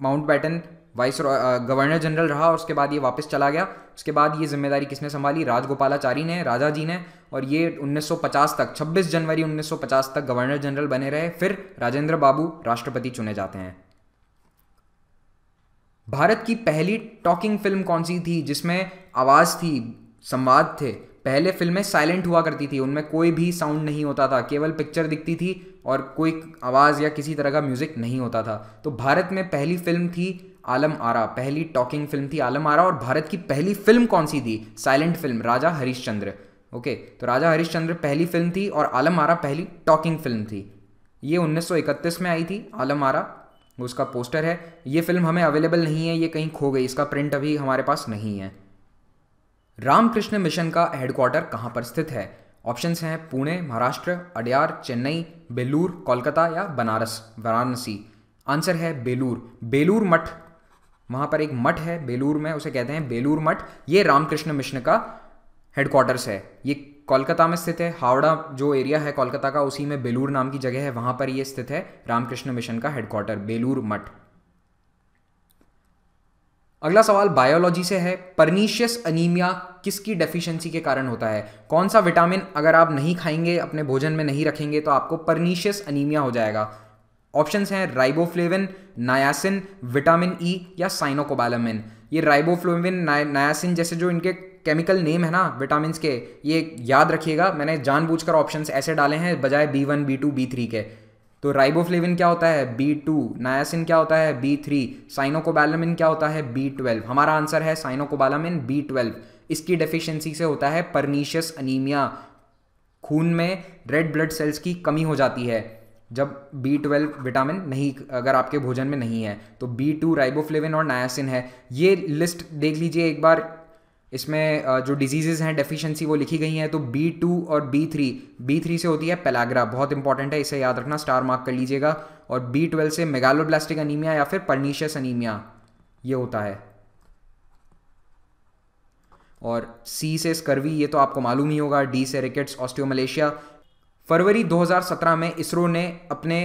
Mountbatten vice governor general रहा और उसके बाद ये वापस चला गया उसके बाद ये जिम्मेदारी किसने संभाली राजगोपालाचारी ने राजा जी ने और ये 1950 तक 26 जनवरी 1950 तक गवर्नर जनरल बने रहे फिर राजेंद्र बाबू राष्ट्रपति चुने जाते हैं भारत की पहली टॉकिंग फिल्म कौन सी थी जिसमें आवाज़ थी संवाद थे पहले फिल्में साइलेंट हुआ करती थी उनमें कोई भी साउंड नहीं होता था केवल पिक्चर दिखती थी और कोई आवाज़ या किसी तरह का म्यूज़िक नहीं होता था तो भारत में पहली फिल्म थी आलम आरा पहली टॉकिंग फिल्म थी आलम आरा और भारत की पहली फिल्म कौन सी थी silent film Raja Harishchandra okay तो राजा हरिश्चंद्र पहली फिल्म थी और आलम आरा पहली टॉकिंग फिल्म थी ये 1931 में आई थी आलम आरा उसका पोस्टर है ये फिल्म हमें अवेलेबल नहीं है ये कहीं खो गई इसका प्रिंट अभी हमारे पास नहीं है रामकृष्ण मिशन का हेडक्वार्टर कहाँ पर स्थित है ऑप्शंस हैं पुणे महाराष्ट्र अडयार चेन्नई बेलूर कोलकाता या बनारस वाराणसी आंसर है बेलूर बेलूर मठ वहां पर एक मठ है बेलूर में उसे कहते हैं बेलूर मठ ये रामकृष्ण मिशन का हेडक्वार्टर्स है ये कोलकाता में स्थित है हावड़ा जो एरिया है कोलकाता का उसी में बेलूर नाम की जगह है वहां पर ये स्थित है रामकृष्ण मिशन का हेडक्वार्टर बेलूर मठ अगला सवाल बायोलॉजी से है परनीशियस अनीमिया किसकी डेफिशिएंसी के कारण होता है कौन सा विटामिन अगर आप नहीं खाएंगे अपने भोजन में नहीं रखेंगे तो आपको परनीशियस अनीमिया हो जाएगा ऑप्शंस हैं riboflavin niacin vitamin E e, या साइनोकोबालामिन ये राइबोफ्लोविन नायासिन जैसे जो इनके केमिकल नेम है ना विटामिन के ये याद रखिएगा मैंने जानबूझकर ऑप्शंस ऐसे डाले हैं बजाय B one B two B three के तो राइबोफ्लेविन क्या होता है बी टू नायासिन क्या होता है बी थ्री साइनोकोबालामिन क्या होता है बी ट्वेल्व हमारा आंसर है साइनोकोबालामिन बी ट्वेल्व इसकी डेफिशिएंसी से होता है परनीशियस अनीमिया खून में रेड ब्लड सेल्स की कमी हो जाती है जब बी ट्वेल्व विटामिन नहीं अगर आपके भोजन में नहीं है तो बी टू राइबोफ्लेविन और नायासिन है ये लिस्ट देख लीजिए एक बार इसमें जो डिजीजेज हैं डेफिशिएंसी वो लिखी गई हैं तो बी टू और बी थ्री बी थ्री से होती है पेलाग्रा बहुत इंपॉर्टेंट है इसे याद रखना स्टार मार्क कर लीजिएगा और बी ट्वेल्व से मेगालोब्लास्टिक अनीमिया या फिर परनीशियस अनीमिया ये होता है और सी से स्कर्वी ये तो आपको मालूम ही होगा डी से रिकेट्स ऑस्टियोमलेशिया फरवरी 2017 में इसरो ने अपने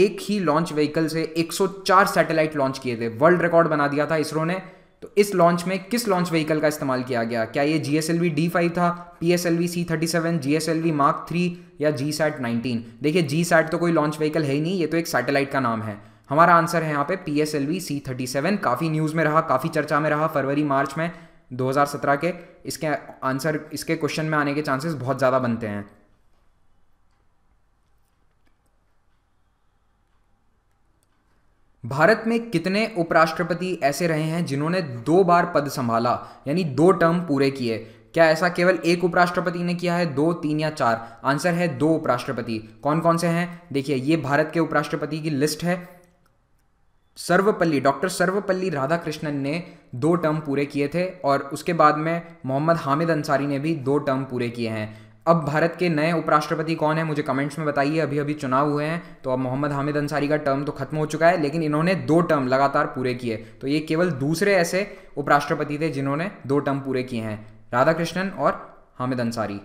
एक ही लॉन्च व्हीकल से 104 सैटेलाइट लॉन्च किए थे वर्ल्ड रिकॉर्ड बना दिया था इसरो ने तो इस लॉन्च में किस लॉन्च व्हीकल का इस्तेमाल किया गया क्या ये G S L V D five था P S L V C thirty seven G S L V mark three या जी सैट नाइनटीन देखिए जी सैट तो कोई लॉन्च व्हीकल है ही नहीं ये तो एक सैटेलाइट का नाम है हमारा आंसर है यहाँ पे P S L V C thirty seven काफ़ी न्यूज़ में रहा काफ़ी चर्चा में रहा फरवरी मार्च में 2017 के इसके आंसर इसके क्वेश्चन में आने के चांसेस बहुत ज़्यादा बनते हैं भारत में कितने उपराष्ट्रपति ऐसे रहे हैं जिन्होंने दो बार पद संभाला यानी दो टर्म पूरे किए क्या ऐसा केवल एक उपराष्ट्रपति ने किया है दो तीन या चार आंसर है दो उपराष्ट्रपति कौन कौन से हैं देखिए ये भारत के उपराष्ट्रपति की लिस्ट है सर्वपल्ली डॉक्टर सर्वपल्ली राधाकृष्णन ने दो टर्म पूरे किए थे और उसके बाद में मोहम्मद हामिद अंसारी ने भी दो टर्म पूरे किए हैं अब भारत के नए उपराष्ट्रपति कौन है मुझे कमेंट्स में बताइए अभी अभी चुनाव हुए हैं तो अब मोहम्मद हामिद अंसारी का टर्म तो खत्म हो चुका है लेकिन इन्होंने दो टर्म लगातार पूरे किए तो ये केवल दूसरे ऐसे उपराष्ट्रपति थे जिन्होंने दो टर्म पूरे किए हैं राधाकृष्णन और हामिद अंसारी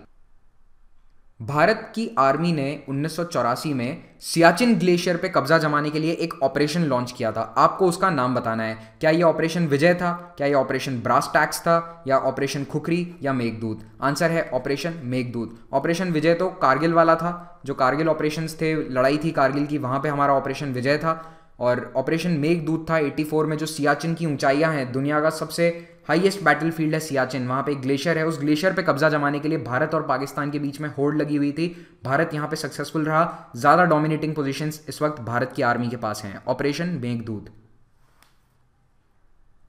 भारत की आर्मी ने उन्नीस में सियाचिन ग्लेशियर पे कब्जा जमाने के लिए एक ऑपरेशन लॉन्च किया था आपको उसका नाम बताना है क्या ये ऑपरेशन विजय था क्या यह ऑपरेशन ब्रास टैक्स था या ऑपरेशन खुखरी या मेघदूत आंसर है ऑपरेशन मेघदूत ऑपरेशन विजय तो कारगिल वाला था जो कारगिल ऑपरेशन थे लड़ाई थी कारगिल की वहां पर हमारा ऑपरेशन विजय था और ऑपरेशन मेघ दूत था 84 में जो सियाचिन की ऊंचाइयां हैं दुनिया का सबसे हाईएस्ट बैटल फील्ड है सियाचिन वहाँ पे एक ग्लेशियर है उस ग्लेशियर पे कब्जा जमाने के लिए भारत और पाकिस्तान के बीच में होड़ लगी हुई थी भारत यहाँ पे सक्सेसफुल रहा ज़्यादा डोमिनेटिंग पोजिशंस इस वक्त भारत की आर्मी के पास हैं ऑपरेशन मेघदूत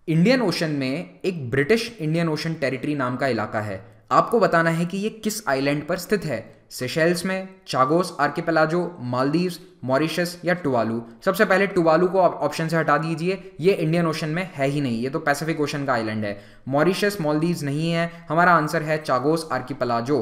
इंडियन ओशन में एक ब्रिटिश इंडियन ओशन टेरिटरी नाम का इलाका है आपको बताना है कि ये किस आइलैंड पर स्थित है सेशेल्स में चागोस आर्किपेलाजो मालदीव्स मॉरिशस या टुवालू सबसे पहले टुवालू को आप ऑप्शन से हटा दीजिए ये इंडियन ओशन में है ही नहीं ये तो पैसिफिक ओशन का आइलैंड है मॉरिशस मालदीव्स नहीं है हमारा आंसर है चागोस आर्किपेलाजो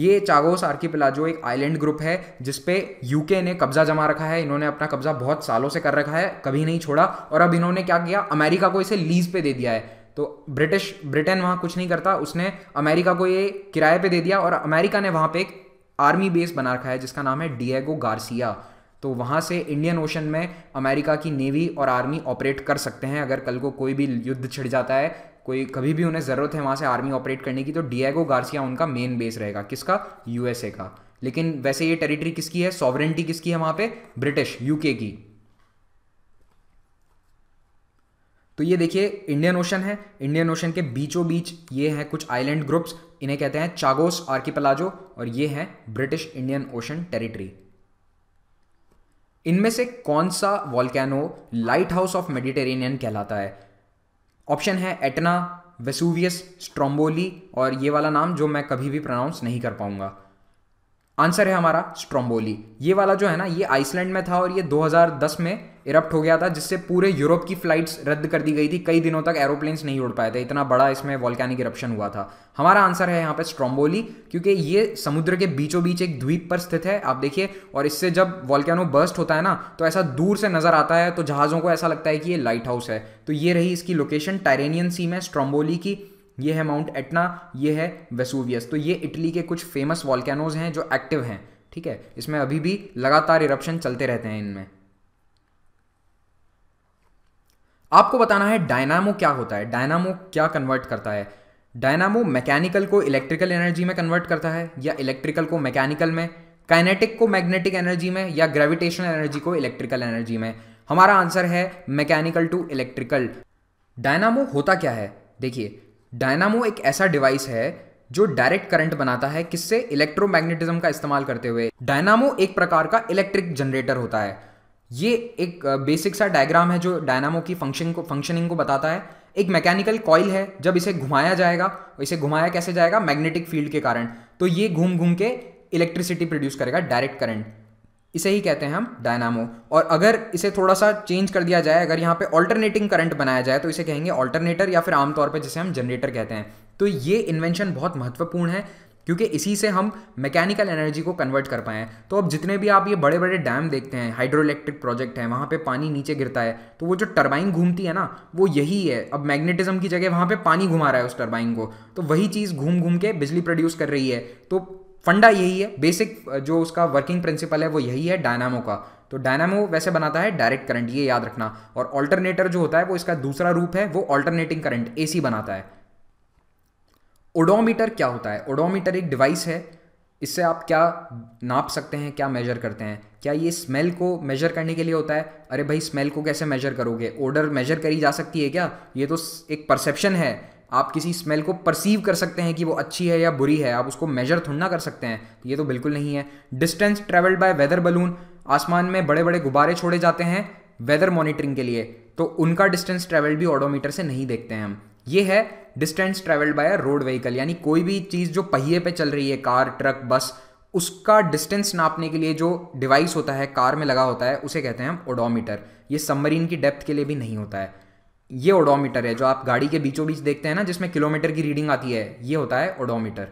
ये चागोस प्लाजो एक आइलैंड ग्रुप है जिसपे यूके ने कब्जा जमा रखा है इन्होंने अपना कब्जा बहुत सालों से कर रखा है कभी नहीं छोड़ा और अब इन्होंने क्या किया अमेरिका को इसे लीज पे दे दिया है तो ब्रिटिश ब्रिटेन वहाँ कुछ नहीं करता उसने अमेरिका को ये किराए पे दे दिया और अमेरिका ने वहाँ पे एक आर्मी बेस बना रखा है जिसका नाम है डिएगो गार्सिया तो वहाँ से इंडियन ओशन में अमेरिका की नेवी और आर्मी ऑपरेट कर सकते हैं अगर कल को कोई भी युद्ध छिड़ जाता है कोई कभी भी उन्हें ज़रूरत है वहाँ से आर्मी ऑपरेट करने की तो डिएगो गार्सिया उनका मेन बेस रहेगा किसका यूएसए का लेकिन वैसे ये टेरिटरी किसकी है सॉवरेंटी किसकी है वहाँ पे ब्रिटिश यूके की तो ये देखिए इंडियन ओशन है इंडियन ओशन के बीचों बीच ये है कुछ आइलैंड ग्रुप्स इन्हें कहते हैं चागोस आर्किपलाजो और ये है ब्रिटिश इंडियन ओशन टेरिटरी इनमें से कौन सा volcano lighthouse of Mediterranean कहलाता है ऑप्शन है एटना वेसुवियस स्ट्रोम्बोली और ये वाला नाम जो मैं कभी भी प्रोनाउंस नहीं कर पाऊंगा आंसर है हमारा स्ट्रोम्बोली ये वाला जो है ना ये आइसलैंड में था और ये 2010 में इरप्ट हो गया था जिससे पूरे यूरोप की फ्लाइट्स रद्द कर दी गई थी कई दिनों तक एरोप्लेन्स नहीं उड़ पाए थे इतना बड़ा इसमें वॉल्कैनिक इरप्शन हुआ था हमारा आंसर है यहाँ पे स्ट्रोम्बोली क्योंकि ये समुद्र के बीचों बीच एक द्वीप पर स्थित है आप देखिए और इससे जब वॉल्कैनो बर्स्ट होता है ना तो ऐसा दूर से नजर आता है तो जहाज़ों को ऐसा लगता है कि ये लाइट हाउस है तो ये रही इसकी लोकेशन टायरेनियन सी में स्ट्रॉम्बोली की ये है माउंट एटना ये है वेसूवियस तो ये इटली के कुछ फेमस वॉल्केनोज हैं जो एक्टिव हैं ठीक है इसमें अभी भी लगातार इरप्शन चलते रहते हैं इनमें आपको बताना है डायनामो क्या होता है डायनामो क्या कन्वर्ट करता है डायनामो मैकेनिकल को इलेक्ट्रिकल एनर्जी में कन्वर्ट करता है या इलेक्ट्रिकल को मैकेनिकल में काइनेटिक को मैग्नेटिक एनर्जी में या ग्रेविटेशनल एनर्जी को इलेक्ट्रिकल एनर्जी में हमारा आंसर है मैकेनिकल टू इलेक्ट्रिकल डायनामो होता क्या है देखिए डायनामो एक ऐसा डिवाइस है जो डायरेक्ट करंट बनाता है किससे इलेक्ट्रोमैग्नेटिज्म का इस्तेमाल करते हुए डायनामो एक प्रकार का इलेक्ट्रिक जनरेटर होता है ये एक बेसिक सा डायग्राम है जो डायनामो की फंक्शन को फंक्शनिंग को बताता है एक मैकेनिकल कॉइल है जब इसे घुमाया जाएगा इसे घुमाया कैसे जाएगा मैग्नेटिक फील्ड के कारण तो ये घूम घूम के इलेक्ट्रिसिटी प्रोड्यूस करेगा डायरेक्ट करंट इसे ही कहते हैं हम डायनामो और अगर इसे थोड़ा सा चेंज कर दिया जाए अगर यहाँ पे ऑल्टरनेटिंग करंट बनाया जाए तो इसे कहेंगे ऑल्टरनेटर या फिर आमतौर पे जिसे हम जनरेटर कहते हैं तो ये इन्वेंशन बहुत महत्वपूर्ण है क्योंकि इसी से हम मैकेनिकल एनर्जी को कन्वर्ट कर पाएँ तो अब जितने भी आप ये बड़े बड़े डैम देखते हैं हाइड्रो इलेक्ट्रिक प्रोजेक्ट हैं वहाँ पे पानी नीचे गिरता है तो वो जो टरबाइन घूमती है ना वो यही है अब मैग्नेटिज्म की जगह वहाँ पे पानी घुमा रहा है उस टरबाइन को तो वही चीज़ घूम घूम के बिजली प्रोड्यूस कर रही है तो फंडा यही है बेसिक जो उसका वर्किंग प्रिंसिपल है वो यही है डायनामो का तो डायनामो वैसे बनाता है डायरेक्ट करंट ये याद रखना और ऑल्टरनेटर जो होता है वो इसका दूसरा रूप है वो ऑल्टरनेटिंग करंट ए बनाता है ओडोमीटर क्या होता है ओडोमीटर एक डिवाइस है इससे आप क्या नाप सकते हैं क्या मेजर करते हैं क्या ये स्मेल को मेजर करने के लिए होता है अरे भाई स्मेल को कैसे मेजर करोगे ओडर मेजर करी जा सकती है क्या ये तो एक परसेप्शन है आप किसी स्मेल को परसीव कर सकते हैं कि वो अच्छी है या बुरी है आप उसको मेजर थोड़ी ना कर सकते हैं तो ये तो बिल्कुल नहीं है distance travelled by weather balloon आसमान में बड़े बड़े गुब्बारे छोड़े जाते हैं वेदर मॉनिटरिंग के लिए तो उनका डिस्टेंस ट्रेवल भी ऑडोमीटर से नहीं देखते हैं हम ये है distance travelled by road vehicle यानी कोई भी चीज़ जो पहिए पे चल रही है कार ट्रक बस उसका डिस्टेंस नापने के लिए जो डिवाइस होता है कार में लगा होता है उसे कहते हैं हम ओडोमीटर ये सबमरीन की डेप्थ के लिए भी नहीं होता है ये ओडोमीटर है जो आप गाड़ी के बीचों बीच देखते हैं ना जिसमें किलोमीटर की रीडिंग आती है ये होता है ओडोमीटर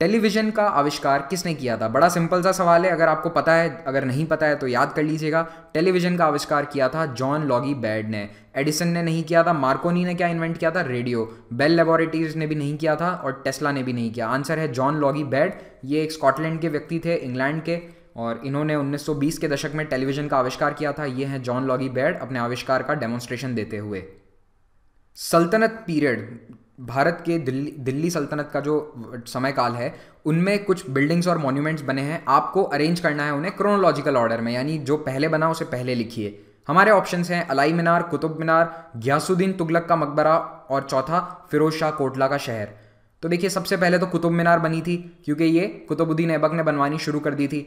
टेलीविजन का आविष्कार किसने किया था बड़ा सिंपल सा सवाल है अगर आपको पता है अगर नहीं पता है तो याद कर लीजिएगा टेलीविजन का आविष्कार किया था जॉन लॉगी बैड ने एडिसन ने नहीं किया था मार्कोनी ने क्या इन्वेंट किया था रेडियो बेल लेबोरेटरीज ने भी नहीं किया था और टेस्ला ने भी नहीं किया आंसर है जॉन लॉगी बैड ये एक स्कॉटलैंड के व्यक्ति थे इंग्लैंड के और इन्होंने 1920 के दशक में टेलीविज़न का आविष्कार किया था ये हैं जॉन लॉगी बैड अपने आविष्कार का डेमोन्स्ट्रेशन देते हुए सल्तनत पीरियड भारत के दिल्ली दिल्ली सल्तनत का जो समय काल है उनमें कुछ बिल्डिंग्स और मॉन्यूमेंट्स बने हैं आपको अरेंज करना है उन्हें क्रोनोलॉजिकल ऑर्डर में यानी जो पहले बना उसे पहले लिखिए हमारे ऑप्शन हैं अलाई मीनार कुतुब मीनार ग्यासुद्दीन तुगलक का मकबरा और चौथा फिरोज शाह कोटला का शहर तो देखिए सबसे पहले तो कुतुब मीनार बनी थी क्योंकि ये कुतुबुद्दीन ऐबक ने बनवानी शुरू कर दी थी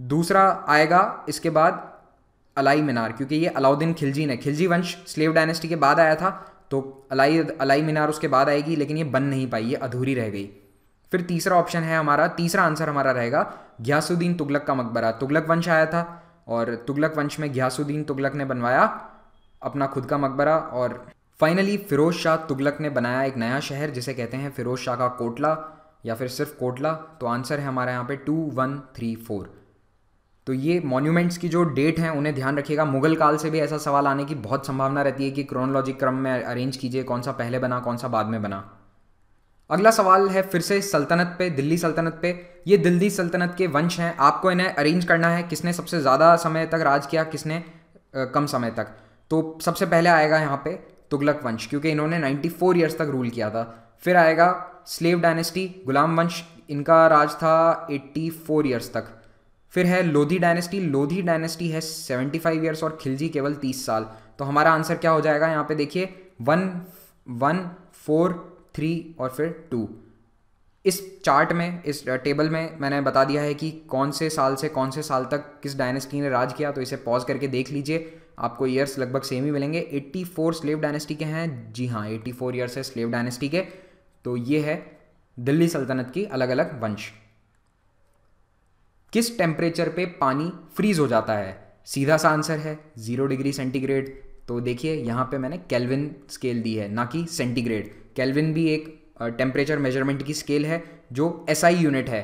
दूसरा आएगा इसके बाद अलाई मीनार क्योंकि ये अलाउद्दीन खिलजी ने खिलजी वंश स्लेव डायनेस्टी के बाद आया था तो अलाई अलाई मीनार उसके बाद आएगी लेकिन ये बन नहीं पाई ये अधूरी रह गई फिर तीसरा ऑप्शन है हमारा तीसरा आंसर हमारा रहेगा घ्यासुद्दीन तुगलक का मकबरा तुगलक वंश आया था और तुगलक वंश में घ्यासुद्दीन तुगलक ने बनवाया अपना खुद का मकबरा और फाइनली फ़िरोज़ शाह तुगलक ने बनाया एक नया शहर जिसे कहते हैं फ़िरोज़ शाह का कोटला या फिर सिर्फ कोटला तो आंसर है हमारे यहाँ पे टू वन थ्री फोर तो ये मॉन्यूमेंट्स की जो डेट हैं उन्हें ध्यान रखिएगा मुगल काल से भी ऐसा सवाल आने की बहुत संभावना रहती है कि क्रोनोलॉजिक क्रम में अरेंज कीजिए कौन सा पहले बना कौन सा बाद में बना अगला सवाल है फिर से सल्तनत पे दिल्ली सल्तनत पे ये दिल्ली सल्तनत के वंश हैं आपको इन्हें अरेंज करना है किसने सबसे ज़्यादा समय तक राज किया किसने कम समय तक तो सबसे पहले आएगा यहाँ पे तुगलक वंश क्योंकि इन्होंने 94 फोर ईयर्स तक रूल किया था फिर आएगा स्लेव डायनेस्टी गुलाम वंश इनका राज था 84 फोर ईयर्स तक फिर है लोधी डायनेस्टी लोधी डायनेस्टी है 75 फाइव ईयर्स और खिलजी केवल 30 साल तो हमारा आंसर क्या हो जाएगा यहाँ पे देखिए वन वन फोर थ्री और फिर टू इस चार्ट में इस टेबल में मैंने बता दिया है कि कौन से साल से कौन से साल तक किस डायनेस्टी ने राज किया तो इसे पॉज करके देख लीजिए आपको ईयर्स लगभग सेम ही मिलेंगे 84 स्लेव डायनेस्टी के हैं जी हाँ 84 ईयर्स है स्लेव डायनेस्टी के तो ये है दिल्ली सल्तनत की अलग अलग वंश किस टेम्परेचर पे पानी फ्रीज हो जाता है सीधा सा आंसर है ज़ीरो डिग्री सेंटीग्रेड तो देखिए यहाँ पे मैंने केल्विन स्केल दी है ना कि सेंटीग्रेड केल्विन भी एक टेम्परेचर मेजरमेंट की स्केल है जो एस SI यूनिट है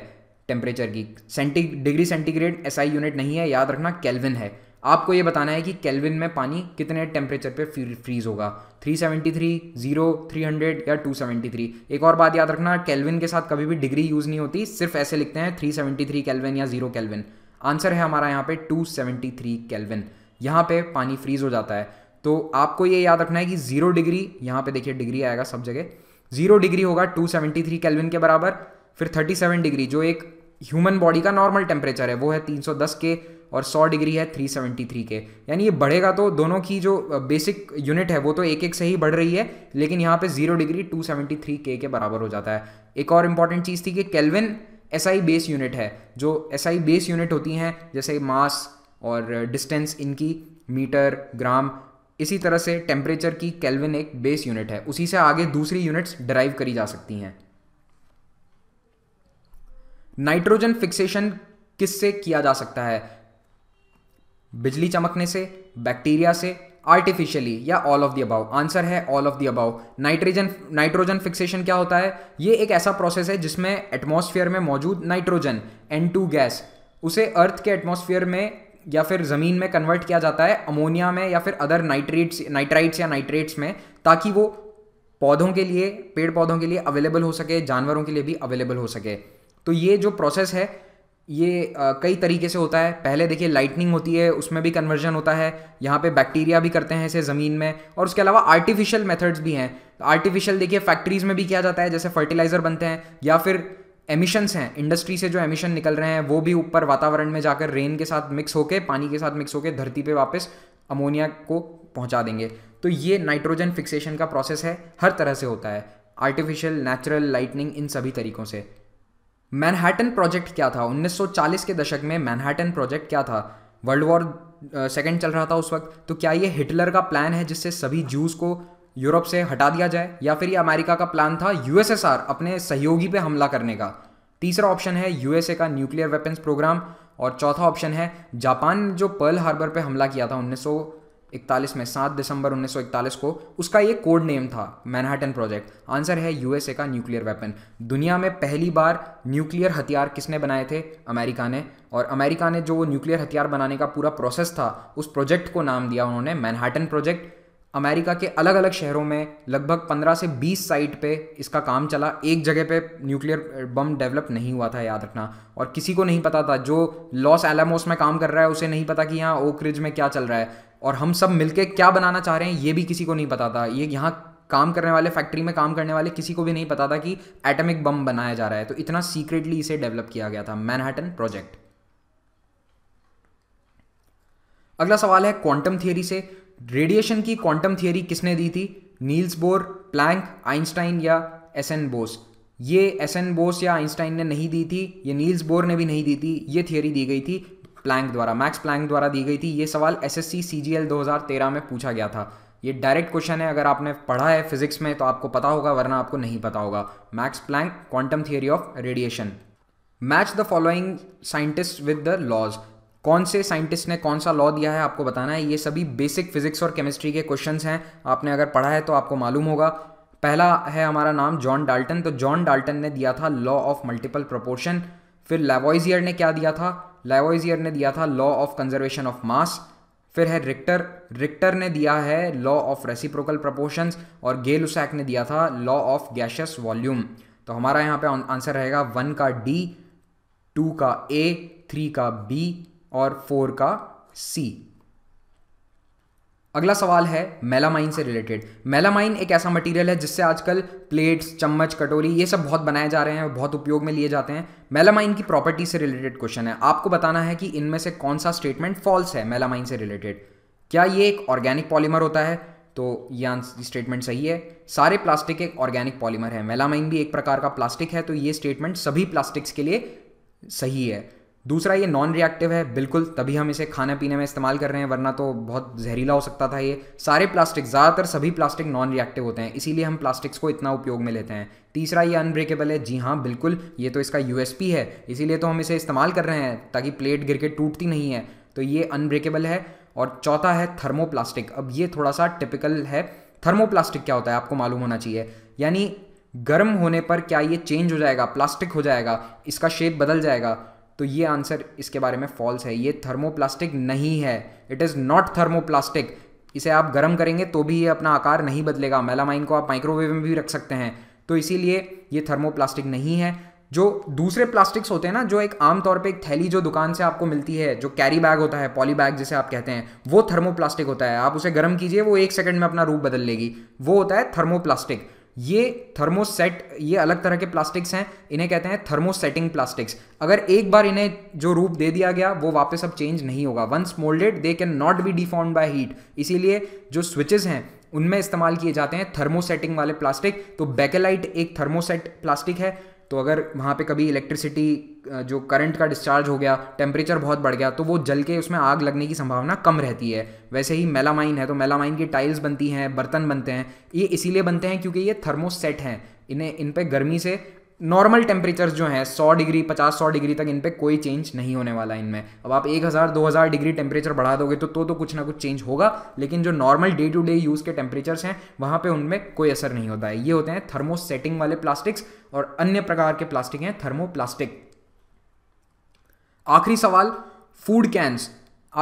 टेम्परेचर की centi degree centigrade S SI unit नहीं है याद रखना केल्विन है आपको ये बताना है कि केल्विन में पानी कितने टेम्परेचर पे फ्रीज होगा 373, 0, 300 या 273। एक और बात याद रखना केल्विन के साथ कभी भी डिग्री यूज़ नहीं होती सिर्फ ऐसे लिखते हैं 373 केल्विन या 0 केल्विन आंसर है हमारा यहाँ पे 273 केल्विन यहाँ पे पानी फ्रीज हो जाता है तो आपको ये याद रखना है कि जीरो डिग्री यहाँ पे देखिए डिग्री आएगा सब जगह जीरो डिग्री होगा 273 केल्विन के बराबर फिर 37 डिग्री जो एक ह्यूमन बॉडी का नॉर्मल टेम्परेचर है वो है 310 के और सौ डिग्री है थ्री सेवेंटी थ्री के यानी ये बढ़ेगा तो दोनों की जो बेसिक यूनिट है वो तो एक एक से ही बढ़ रही है लेकिन यहाँ पे zero degree two seventy three K के बराबर हो जाता है एक और इम्पॉर्टेंट चीज़ थी कि Kelvin S I base unit है जो एस बेस यूनिट होती हैं जैसे मास और डिस्टेंस इनकी मीटर ग्राम इसी तरह से टेम्परेचर की कैलविन एक बेस यूनिट है उसी से आगे दूसरी यूनिट्स डराइव करी जा सकती हैं नाइट्रोजन फिक्सेशन किससे किया जा सकता है बिजली चमकने से बैक्टीरिया से आर्टिफिशियली या all of the above answer है all of the above nitrogen nitrogen fixation क्या होता है ये एक ऐसा प्रोसेस है जिसमें एटमॉस्फेयर में मौजूद नाइट्रोजन एन टू गैस उसे अर्थ के एटमॉस्फेयर में या फिर ज़मीन में कन्वर्ट किया जाता है अमोनिया में या फिर अदर नाइट्रेट्स नाइट्राइट्स या नाइट्रेट्स में ताकि वो पौधों के लिए पेड़ पौधों के लिए अवेलेबल हो सके जानवरों के लिए भी अवेलेबल हो सके तो ये जो प्रोसेस है ये आ, कई तरीके से होता है पहले देखिए लाइटनिंग होती है उसमें भी कन्वर्जन होता है यहाँ पे बैक्टीरिया भी करते हैं इसे ज़मीन में और उसके अलावा आर्टिफिशियल मेथड्स भी हैं आर्टिफिशियल देखिए फैक्ट्रीज़ में भी किया जाता है जैसे फर्टिलाइज़र बनते हैं या फिर एमिशंस हैं इंडस्ट्री से जो एमिशन निकल रहे हैं वो भी ऊपर वातावरण में जाकर रेन के साथ मिक्स होकर पानी के साथ मिक्स होकर धरती पर वापस अमोनिया को पहुँचा देंगे तो ये नाइट्रोजन फिक्सेशन का प्रोसेस है हर तरह से होता है आर्टिफिशियल नेचुरल लाइटनिंग इन सभी तरीक़ों से मैनहैटन प्रोजेक्ट क्या था 1940 के दशक में मैनहैटन प्रोजेक्ट क्या था वर्ल्ड वॉर सेकेंड चल रहा था उस वक्त तो क्या ये हिटलर का प्लान है जिससे सभी जूस को यूरोप से हटा दिया जाए या फिर ये अमेरिका का प्लान था यूएसएसआर अपने सहयोगी पे हमला करने का तीसरा ऑप्शन है यूएसए का न्यूक्लियर वेपन्स प्रोग्राम और चौथा ऑप्शन है जापान जो पर्ल हार्बर पे हमला किया था उन्नीस इकतालीस में सात दिसंबर 1941 को उसका ये कोड नेम था मैनहटन प्रोजेक्ट आंसर है यूएसए का न्यूक्लियर वेपन दुनिया में पहली बार न्यूक्लियर हथियार किसने बनाए थे अमेरिका ने और अमेरिका ने जो वो न्यूक्लियर हथियार बनाने का पूरा प्रोसेस था उस प्रोजेक्ट को नाम दिया उन्होंने मैनहटन प्रोजेक्ट अमेरिका के अलग अलग शहरों में लगभग 15 से 20 साइट पे इसका काम चला एक जगह पे न्यूक्लियर बम डेवलप नहीं हुआ था याद रखना और किसी को नहीं पता था जो लॉस एलामोस में काम कर रहा है उसे नहीं पता कि यहाँ ओक रिज में क्या चल रहा है और हम सब मिलके क्या बनाना चाह रहे हैं ये भी किसी को नहीं पता था ये यहाँ काम करने वाले फैक्ट्री में काम करने वाले किसी को भी नहीं पता था कि एटमिक बम बनाया जा रहा है तो इतना सीक्रेटली इसे डेवलप किया गया था मैनहटन प्रोजेक्ट अगला सवाल है क्वांटम थियोरी से रेडिएशन की क्वांटम थियोरी किसने दी थी नील्स बोर प्लैंक आइंस्टाइन या एस एन बोस ये एस एन बोस या आइंस्टाइन ने नहीं दी थी ये नील्स बोर ने भी नहीं दी थी ये थियोरी दी गई थी प्लैंक द्वारा मैक्स प्लैंक द्वारा दी गई थी ये सवाल S S C C G L दो हज़ार तेरह में पूछा गया था ये डायरेक्ट क्वेश्चन है अगर आपने पढ़ा है फिजिक्स में तो आपको पता होगा वरना आपको नहीं पता होगा Max Planck quantum theory of radiation match the following scientist with the laws कौन से साइंटिस्ट ने कौन सा लॉ दिया है आपको बताना है ये सभी बेसिक फिजिक्स और केमिस्ट्री के क्वेश्चन हैं आपने अगर पढ़ा है तो आपको मालूम होगा पहला है हमारा नाम जॉन डाल्टन तो जॉन डाल्टन ने दिया था लॉ ऑफ मल्टीपल प्रोपोर्शन फिर लेवॉइजियर ने क्या दिया था लेवॉइजियर ने दिया था law of conservation of mass फिर है रिक्टर रिक्टर ने दिया है लॉ ऑफ रेसिप्रोकल प्रपोर्शंस और गेल लुसैक ने दिया था लॉ ऑफ गैशियस वॉल्यूम तो हमारा यहाँ पे आंसर रहेगा वन का डी टू का ए थ्री का बी और फोर का सी अगला सवाल है मेलामाइन से रिलेटेड मेलामाइन एक ऐसा मटेरियल है जिससे आजकल प्लेट्स चम्मच कटोरी ये सब बहुत बनाए जा रहे हैं बहुत उपयोग में लिए जाते हैं मेलामाइन की प्रॉपर्टी से रिलेटेड क्वेश्चन है आपको बताना है कि इनमें से कौन सा स्टेटमेंट फॉल्स है मेलामाइन से रिलेटेड क्या ये एक ऑर्गेनिक पॉलीमर होता है तो ये स्टेटमेंट सही है सारे प्लास्टिक एक ऑर्गेनिक पॉलीमर है मेलामाइन भी एक प्रकार का प्लास्टिक है तो ये स्टेटमेंट सभी प्लास्टिक्स के लिए सही है दूसरा ये नॉन रिएक्टिव है बिल्कुल तभी हम इसे खाने पीने में इस्तेमाल कर रहे हैं वरना तो बहुत जहरीला हो सकता था ये सारे प्लास्टिक ज़्यादातर सभी प्लास्टिक नॉन रिएक्टिव होते हैं इसीलिए हम प्लास्टिक्स को इतना उपयोग में लेते हैं तीसरा ये अनब्रेकेबल है जी हाँ बिल्कुल ये तो इसका यू है इसीलिए तो हम इसे इस्तेमाल कर रहे हैं ताकि प्लेट गिर के टूटती नहीं है तो ये अनब्रेकेबल है और चौथा है थर्मोप्लास्टिक अब ये थोड़ा सा टिपिकल है थर्मोप्लास्टिक क्या होता है आपको मालूम होना चाहिए यानी गर्म होने पर क्या ये चेंज हो जाएगा प्लास्टिक हो जाएगा इसका शेप बदल जाएगा तो ये आंसर इसके बारे में फॉल्स है ये थर्मोप्लास्टिक नहीं है इट इज़ नॉट थर्मोप्लास्टिक इसे आप गर्म करेंगे तो भी ये अपना आकार नहीं बदलेगा मेलामाइन को आप माइक्रोवेव में भी रख सकते हैं तो इसीलिए ये थर्मोप्लास्टिक नहीं है जो दूसरे प्लास्टिक्स होते हैं ना जो एक आमतौर पे एक थैली जो दुकान से आपको मिलती है जो कैरी बैग होता है पॉली बैग जिसे आप कहते हैं वो थर्मोप्लास्टिक होता है आप उसे गर्म कीजिए वो एक सेकंड में अपना रूप बदल लेगी वो होता है थर्मोप्लास्टिक ये थर्मोसेट ये अलग तरह के प्लास्टिक्स हैं इन्हें कहते हैं थर्मोसेटिंग प्लास्टिक्स अगर एक बार इन्हें जो रूप दे दिया गया वो वापस अब चेंज नहीं होगा once moulded they can not be deform by heat इसीलिए जो स्विचेस हैं उनमें इस्तेमाल किए जाते हैं थर्मोसेटिंग वाले प्लास्टिक तो बैकेलाइट एक थर्मोसेट प्लास्टिक है तो अगर वहाँ पे कभी इलेक्ट्रिसिटी जो करंट का डिस्चार्ज हो गया टेम्परेचर बहुत बढ़ गया तो वो जल के उसमें आग लगने की संभावना कम रहती है वैसे ही मेलामाइन है तो मेलामाइन की टाइल्स बनती हैं बर्तन बनते हैं ये इसीलिए बनते हैं क्योंकि ये थर्मोसेट हैं इन्हें इन पर गर्मी से नॉर्मल टेम्परेचर्स जो हैं 100 डिग्री 50 100 डिग्री तक इन पर कोई चेंज नहीं होने वाला है इनमें अब आप 1000 2000 डिग्री टेम्परेचर बढ़ा दोगे तो तो तो कुछ ना कुछ चेंज होगा लेकिन जो normal day to day use के टेम्परेचर्स हैं वहाँ पे उनमें कोई असर नहीं होता है ये होते हैं थर्मो सेटिंग वाले प्लास्टिक्स और अन्य प्रकार के प्लास्टिक हैं थर्मो प्लास्टिक आखिरी सवाल food cans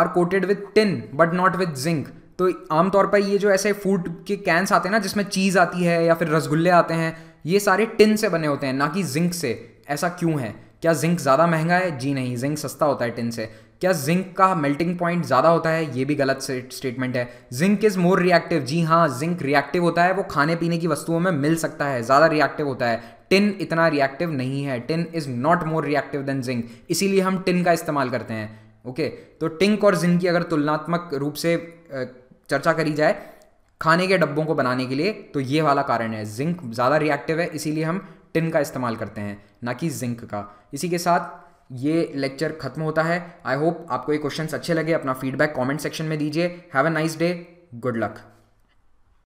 are coated with tin but not with zinc तो आमतौर पर ये जो ऐसे फूड के कैंस आते हैं ना जिसमें चीज़ आती है या फिर रसगुल्ले आते हैं ये सारे टिन से बने होते हैं ना कि जिंक से ऐसा क्यों है क्या जिंक ज़्यादा महंगा है जी नहीं जिंक सस्ता होता है टिन से क्या जिंक का मेल्टिंग पॉइंट ज़्यादा होता है ये भी गलत स्टेटमेंट है जिंक इज़ मोर रिएक्टिव जी हाँ जिंक रिएक्टिव होता है वो खाने पीने की वस्तुओं में मिल सकता है ज़्यादा रिएक्टिव होता है टिन इतना रिएक्टिव नहीं है tin is not more reactive than zinc इसीलिए हम टिन का इस्तेमाल करते हैं ओके okay, तो टिंक और जिंक की अगर तुलनात्मक रूप से चर्चा करी जाए खाने के डब्बों को बनाने के लिए तो ये वाला कारण है जिंक ज़्यादा रिएक्टिव है इसीलिए हम टिन का इस्तेमाल करते हैं ना कि जिंक का इसी के साथ ये लेक्चर खत्म होता है आई होप आपको ये क्वेश्चंस अच्छे लगे अपना फीडबैक कमेंट सेक्शन में दीजिए have a nice day good luck